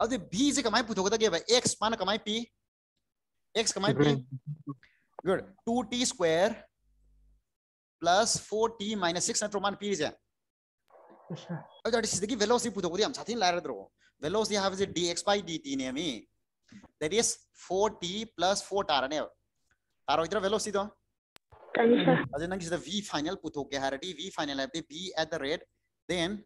अब B से कमाई पूछोगे तो भाई ba x कमाई P p. X P p. Good. 2t square plus 4t minus 6 na tro man p is जाए अब जाड़ी सीधे की वेलोसिटी पूछोगे तो हम साथ ही लाया रहे velocity half is dx by dt ne ami that is 4t plus 4 तारा ने तारो इधर velocity तो Ajay ajana kis the v final पुतो ke हर d v final है the b at the rate then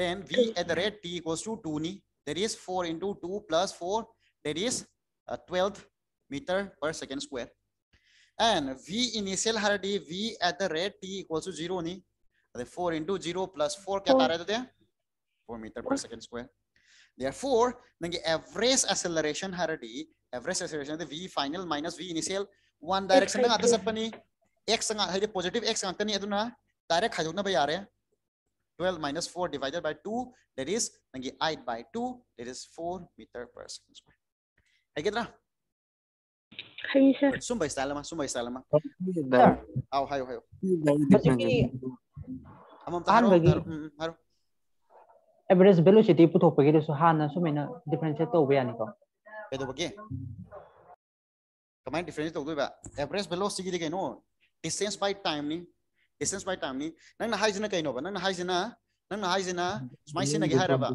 then v at the rate t equals to 2 ni that is 4 into 2 plus 4 that is uh, 12 meter per second square and v initial her d v at the rate t equals to 0 ni 4 into 0 plus 4 tar hai to the 4 meter per second square Therefore, the average acceleration haradi, average acceleration the v final minus v initial one direction ng atas pani x ang haradi positive x ang tani aduna direct hajog na ba yare 12 minus 4 divided by 2 that is nangi 8 by 2 that is 4 meter per second square. Hai kitra? Hai sir. Sumba istalama, sumba istalama. Aw, hayo hayo. Hajiki. Amam tahan bagi. Haru. average velocity put up again so so hana ꯄꯨꯊꯣꯛꯄꯒꯤꯗꯨꯁꯨ ꯍꯥꯟꯅ ꯁꯨꯃꯥꯏꯅ ꯗꯤꯐꯔꯦꯟꯁꯤꯌꯦꯠ ꯇꯧꯕ ꯌꯥꯅꯤꯀꯣ ꯀꯩꯗꯧꯕꯒꯤ ꯀꯃꯥꯏꯅ ꯗꯤꯐꯔꯦꯟꯁꯤꯌꯦꯠ ꯇꯧꯗꯣꯏꯕ average velocity ꯒꯤꯗꯤ no distance by time ni distance by time ni nang na high haizina kaino ba nang na haizina nang na high haizina smai sina gi haira ba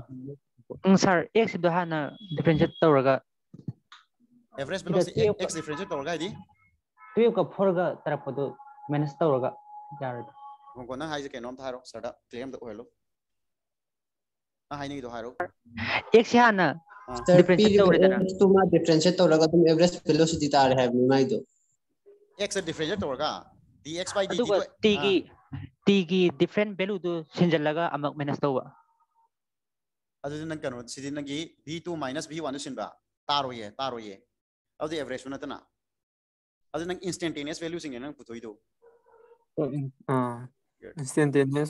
um sir x do hana differentiate raga average velocity x differentiate raga di tuyo ka ga phorga do minus to tawraga jar ko na high kaino am tharo sada claim the oil ꯍꯥꯏꯅꯤꯡꯉꯤꯗꯣ ꯍꯥꯏꯔꯣ X ꯍꯥꯟꯅ ꯗꯤꯐꯔꯦꯟꯁꯤꯌꯦꯠ ꯇꯧꯔꯦꯗꯅ to ꯃꯥ ꯗꯤꯐꯔꯦꯟꯁꯤꯌꯦꯠ ꯇꯧꯔꯒ ꯑꯗꯨꯝ average velocity ꯇꯥꯔꯦ ꯍꯥꯏꯕꯅꯤ ꯃꯥꯏꯗꯣ x differentiate ꯇꯧꯔꯒ dx by dt ꯑꯗꯨꯒ t ꯒꯤ t ꯒꯤ different value ꯗꯨ ꯁꯤꯟꯖꯜꯂꯒ ꯑꯃꯨꯛ minus ꯇꯧꯕ ꯑꯗꯨꯗꯤ ꯅꯪ ꯀꯩꯅꯣ ꯁꯤꯗꯤ ꯅꯪꯒꯤ v2 minus v1 ꯗꯨ ꯁꯤꯟꯕ ꯇꯥꯔꯣꯏꯌꯦ ꯇꯥꯔꯣꯏꯌꯦ ꯑꯗꯨꯗꯤ average ꯁꯨ ꯅꯠꯇꯅ ꯑꯗꯨ ꯅꯪ instantaneous value ꯁꯤꯡꯅꯦ ꯅꯪ ꯄꯨꯊꯣꯛꯏꯗꯣ ꯑꯥ instantaneous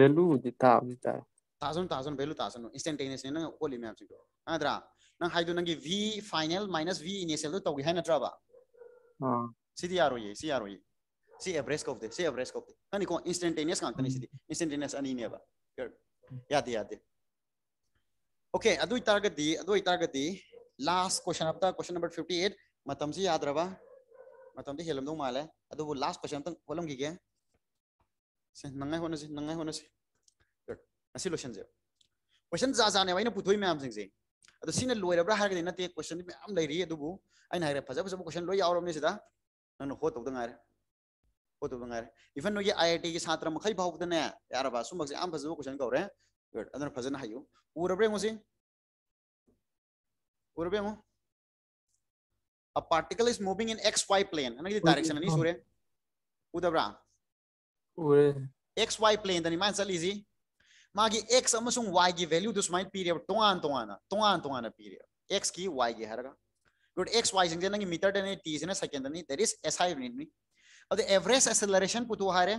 value ꯗꯤ ꯇꯥꯕꯗꯤ ꯇꯥꯔꯦ thousand thousand value thousand instantaneously nang oli map sing do adra nang hai do nang gi v final minus v initial do tawgi hai na dra ba ha sidi aro ye si aro ye si average of the si average of the ani ko instantaneous kan tani sidi instantaneous ani ne ba yade yade okay adu target di adu target di last question apta question number 58 matam si yad raba matam di helam do male adu last question tang kolam gi ge se nangai hona si nangai hona si question जा जाने wine पुथोई मैमसे लोरब्रागे नाते question ma'am लेना फजब फजब question लो यौरने से नोटर voter even नई I T Sartre मई भावने यारब अब अम फजब क्वेश्चन कौर गुड अ फजन हाई उब्रेमोसी उब्रेमो a particle is moving in x y plane direction अनी सूर उदब्रा एक्स वाई प्लेन दिन चल जी मागी एक्स अमसुंग वाई की वैल्यू दो सुमाई पीरियड तोआन तोआना तोआन तोआना पीरियड एक्स की वाई की हरगा गुड एक्स वाई सिंग नंगी मीटर दने टी से सेकेंड दने देयर इज si यूनिट नी अब द एवरेज एक्सेलरेशन पुतु हारे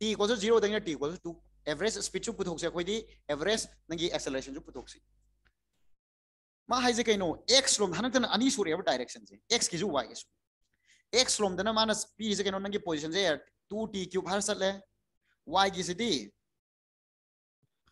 टी इक्वल टू जीरो देंगे t equal to average speed चु पुतु से कोई एवरेज नंगी एक्सेलरेशन चु पुतु से मा हाइजे लोम अनी सुरे अब डायरेक्शन से एक्स की जो y की सु लोम दने से कइनो नंगी पोजीशन से क्यूब हर सले की से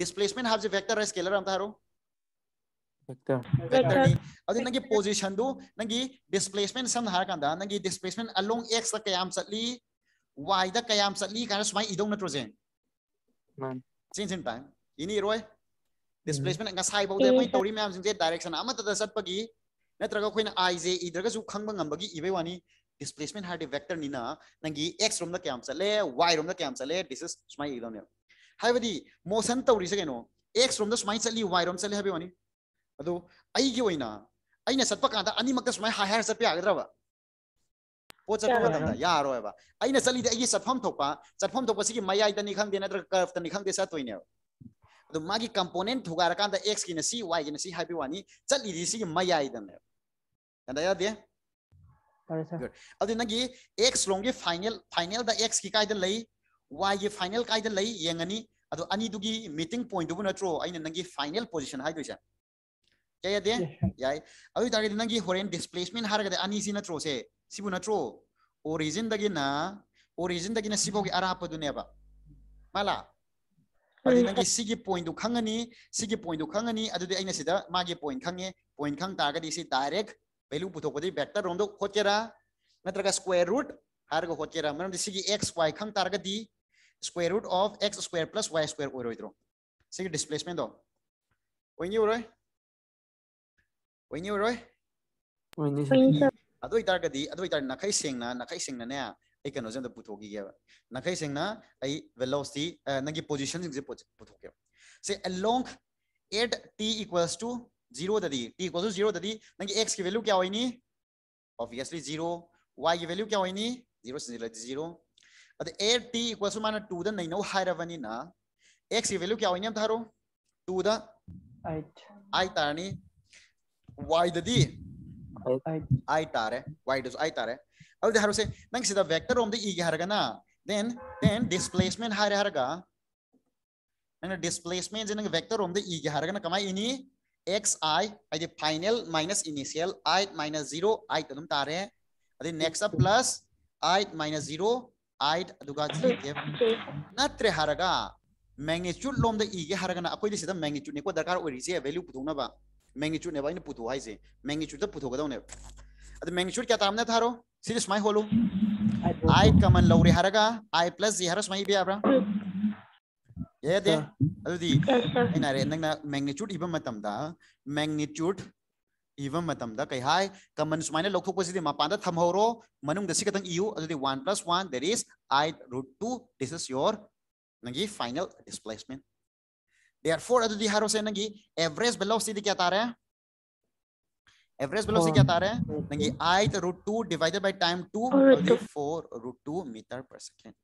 displacement has a vector or a scalar ಅಂತ ಹಾರು vector ni adu nangi position du nangi displacement sam har kan da nangi displacement along x la kayam satli y da kayam satli kan sumai idong natro jen man sin sin time ini roi displacement nga sai bau de koi tori ma'am sing je direction ama ta sat pagi natraga koi na i je idra ga su khang ba ngam bagi ibai wani displacement har de vector ni na nangi x rom da kayam satle y rom da kayam satle this is sumai idong ne है motion तौरी कहो x रोम सूमाय चली Y रोम चल है अने चत कद अनीमक high high चत यागद्रब पो चप यारोब अने चली चफम चफम से मयायदनी खंदे नगर कर्फनी खंदे चतने मागी कंपोनेंट थुगारकान एक्स की नी वाई की नी हैपी वानी चल इदी सी मयाइदन है अरे सर अदि नगी एक्स लोंगी फाइनल फाइनल द एक्स की कई लई वाई फाइनल कायद लई यंगनी अदो अनि दुगी मीटिंग पॉइंट नत्रो आइन फाइनल पोजीशन क्या याद है याय अबि तागे नंगी डिस्प्लेसमेंट हार गदे अनि नत्रो से सिबु नत्रो ओरिजिन दगी माला अदि पॉइंट दु खंगनी सिगी पॉइंट दु खंगनी अदु दे आइन सिदा मागे पॉइंट खंगे पॉइंट खंग तागे दिसि डायरेक्ट वैल्यू पुथो को दे वेक्टर रोंदो खोचेरा रूट हारगो खोचेरा मरम एक्स वाई खंग तारगा square root of x square plus y square 오히려 sige displacement도 오히려 오히려 오히려 ado itar ga di ado itar nakai singna nakai singna ne ai kano jam da putho gi ga nakai singna ai velocity na gi position sing je putho ge say along at t equals to 0 da di t equals to 0 da di na gi x ki value kya hoini obviously 0 y ki value kya hoini 0 sin 0 अद A T equals to मैं 2 the नौ है x की value क्या होने धारो 2 द i y i तारे y तारे अब से नंग वेक्टर ओम ना then then डिस्प्लेसमेंट हारे हरगा नंग वेक्टर रोम इगे e कमाई इनी x i final minus initial i minus zero i तदम तारे next plus i minus zero आइट अदुगा जीके नत्र हारगा मैग्नीट्यूड लोम द इगे हारगना अकोइ दिसदा मैग्नीट्यूड ने को दरकार ओरि जे वैल्यू पुथुना बा मैग्नीट्यूड ने बाइन पुथु हाइजे मैग्नीट्यूड द पुथु गदा ने अद मैग्नीट्यूड क्या तामना थारो सीरियस माय होलो आई कमन लौरे हारगा आई प्लस जी हरस माई बे आबरा ये दे अदुदी एना रे नंगना मैग्नीट्यूड इबम मतम दा मैग्नीट्यूड ꯏꯕ ꯃꯇꯝꯗ ꯀꯩ ꯍꯥꯏ ꯀꯃꯟ ꯁꯨꯃꯥꯏꯅ ꯂꯧꯊꯣꯛꯄꯁꯤꯗꯤ ꯃꯄꯥꯟꯗ ꯊꯝꯍꯧꯔꯣ ꯃꯅꯨꯡꯗ ꯁꯤ ꯈꯛꯇꯪ ꯏꯌꯨ ꯑꯗꯨꯗꯤ one plus one that is ꯑꯥꯏꯠ root two this is your ꯅꯪꯒꯤ ꯐꯥꯏꯅꯦꯜ ꯗꯤꯁꯄ꯭ꯂꯦꯁꯃꯦꯟ therefore ꯑꯗꯨꯗꯤ ꯍꯥꯏꯔꯣꯁꯦ ꯅꯪꯒꯤ average velocity क्या तारे average velocity क्या तारे नंगी i root 2 divided by time 2 already 4 root 2 meter per second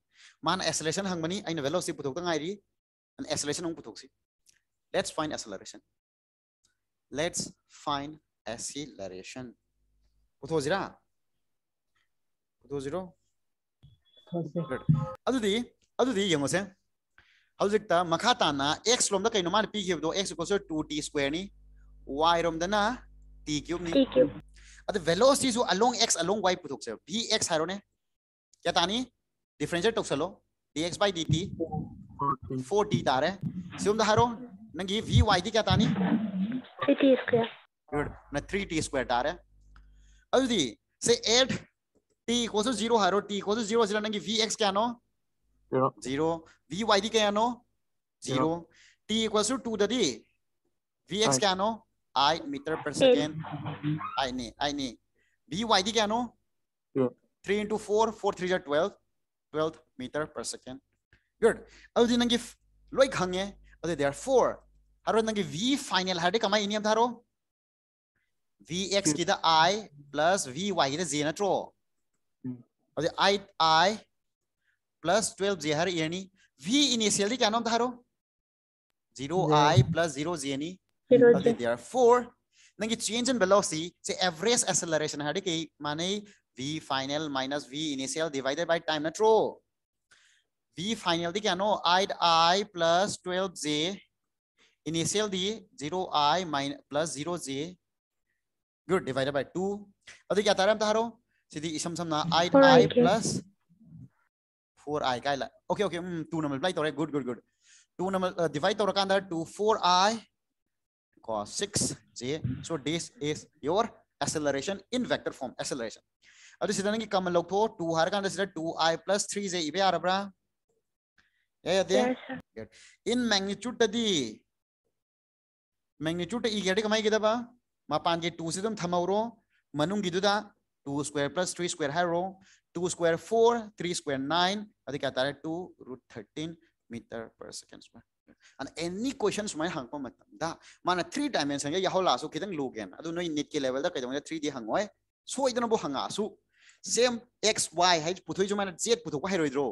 मान acceleration हंग बनी अइन velocity पुथोक तंग आइरी an acceleration hung पुथोक C let's find acceleration let's find acceleration. What was it? What was it? Good. Adudi, adudi, yung ose. Howzik ta makata na x rom da kaino man p cube do x equals to 2t square ni y rom da na t cube ni. T cube. Adu velocity so along x along y putok se. Vx haro ne. क्या तानी differential टोक सलो dx by dt 4t तार है SIM धारो नंगी vy दी क्या तानी dt square Good. Now 3 t squared आ रहा है. अब यदि say 8 t equals to 0 है और t equals to 0 से लाना कि vx क्या नो? Zero. Zero. vyd क्या नो? Zero. t equals to 2 ददी. vx क्या नो? i meter per second. I नहीं I नहीं. vyd क्या नो? Three into four. Four three are twelve. Twelve meter per second. Good. अब यदि नंगे लोई खंगे. अब यदि there are four. हरो नंगे v final है डे कमाई इनियम धारो. v x ki da i plus v y vy kita z natro. Jadi i i plus 12 z har yani v initial di kanom taharo 0 i plus 0 z ini. Therefore, nangi change in velocity, se average acceleration hari ke mane v final minus v initial divided by time na tro v final di kano i i plus 12 z initial di 0 i minus plus 0 z good divided by two और क्या आता है तो सीधी इसम सम ना आई आई plus four I का okay okay two number प्लाई तौर good good good two number divide तौर का two four I cos 6j so this is your acceleration in vector form acceleration अब इसी तरह की कम लोग तो टू हर का अंदर two I plus three J इबे आ रहा ये ये दे इन मैग्नीट्यूड दी मैग्नीट्यूड ई गेट कमाई किधर बा के टू से थमौरो मनुंगीदुदा two square plus three square है two square four three square nine अभी क्या तारे two root thirteen meter per second square अन एनी क्वेश्चन सुमाय हंगप मतदा माना थ्री डायमेंशन यहाँ याहो लासु खिदंग लोगेन अदु नोई नेट के लेवल दा कदों 3D हंगोय सोइदनो बो सेम एक्स वाई है पुथोय जुमाना z को हेरोइद्रो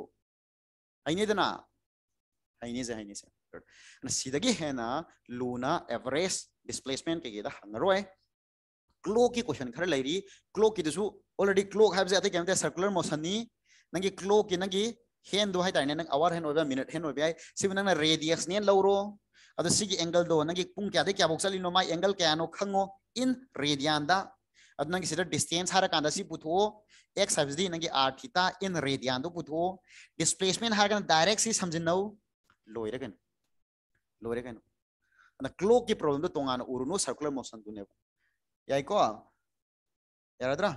आइने दना आइने जे आइने से अन है ना लूना एवरेस्ट displacement ke da hang roi clock ki question khare lai ri clock ki du su already clock have jate kem circular motion ni nangi clock ki nangi hen do hai ta ne nang hour hen oba minute hen oba sim nang na radius ne lo ro ada si ki angle do nangi pung kya de kya bok chali no mai angle kya no khango in radian da अब नंग सिदा distance हार कांदा सी पुथो x हाइब्स दी नंगे r theta in radian दो पुथो displacement हार कांदा direct सी समझ नो लोयरे कन लोयरे कन அந்த ಕ್ಲೋಕಿ ಪ್ರಾಬ್ಲಮ್ ದ ತೊಂಗಾನ ಉರುನು ಸರ್ಕ್ಯುಲರ್ ಮೋಷನ್ ದುನೆ ಯಾಯ್ಕೋ ಯಾರಾದ್ರಾ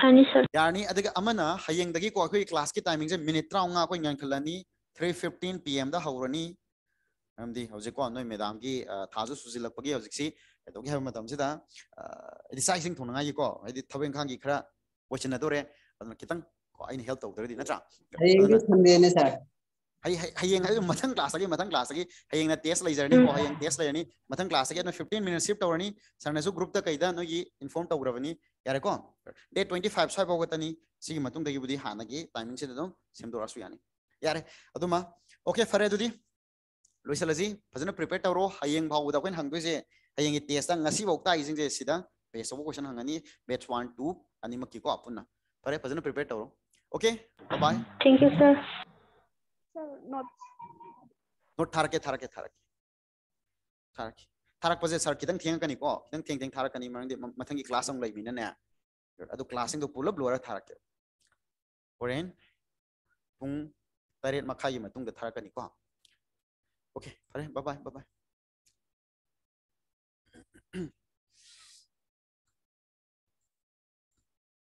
ಹಾನಿ ಸರ್ ಯಾನಿ ಅದಕ್ಕೆ ಅಮನ ಹಯ್ಯಂಗದಗಿ ಕೋ ಅಕಿ ಕ್ಲಾಸ್ ಕಿ ಟೈಮಿಂಗ್ ಜೆ ಮಿನಿಟ್ ರಾಂಗಾ ಕೋ ಇಂಗನ್ ಖಲನಿ 3:15 pm ದ ಹೌರನಿ ನಮ್ದಿ ಹೌಜೆ ಕೋ ಅನ್ನೋಯ್ ಮೇಡಮ್ ಕಿ ಥಾಜು ಸುಜಿಲಕ್ ಪಗಿ ಹೌಜೆ ಸಿ ಎದೋ ಗೆ ಹಮ ತಮ್ಸಿದ ಡಿಸೈಸಿಂಗ್ ಥೋನಂಗಾ ಯಿ ಕೋ ಐದಿ ಥವೆಂಗ್ ಖಾಂಗಿ ಖರಾ ವಚನ ದೊರೆ ಅದನ್ನ ಕಿತಂಗ್ ಐನ್ ಹೆಲ್ಪ್ ತೌದರದಿ ನತ್ರಾ ಐ ಸಂದೇನೆ ಸರ್ हयेंग हयु मथंग क्लास अगे मथंग क्लास अगे हयेंग ना टेस्ट लेजर नी ओ टेस्ट लेनी मथंग क्लास अगे नो 15 मिनट शिफ्ट तोरनी सने सु ग्रुप द कैदा नो ई इन्फॉर्म तोरवनी यारे को डे 25 सोय बगतनी सिगी मतुंग दगी टाइमिंग छिदो यानी यारे अदुमा ओके फरे दुदी फजन प्रिपेयर तौर हयें भाउ दा कोइन हंगबेजे हयेंग ई टेस्ट अंग असी बोकता इजिंग जे क्वेश्चन हंगनी बेच 1 2 अनि मकी को अपुना फरे फजन प्रिपेयर तोरो okay bye thank you sir notes. Not tharake tharake tharake. Tharake. Tharak pose sir kitang thiang kani ko. Kitang thiang thiang tharak kani marang de mathangi class ang lai mina na. Adu class ang do pull up lower tharake. Oren pung taret makai matung de tharak kani ko. Okay, pare bye bye bye bye.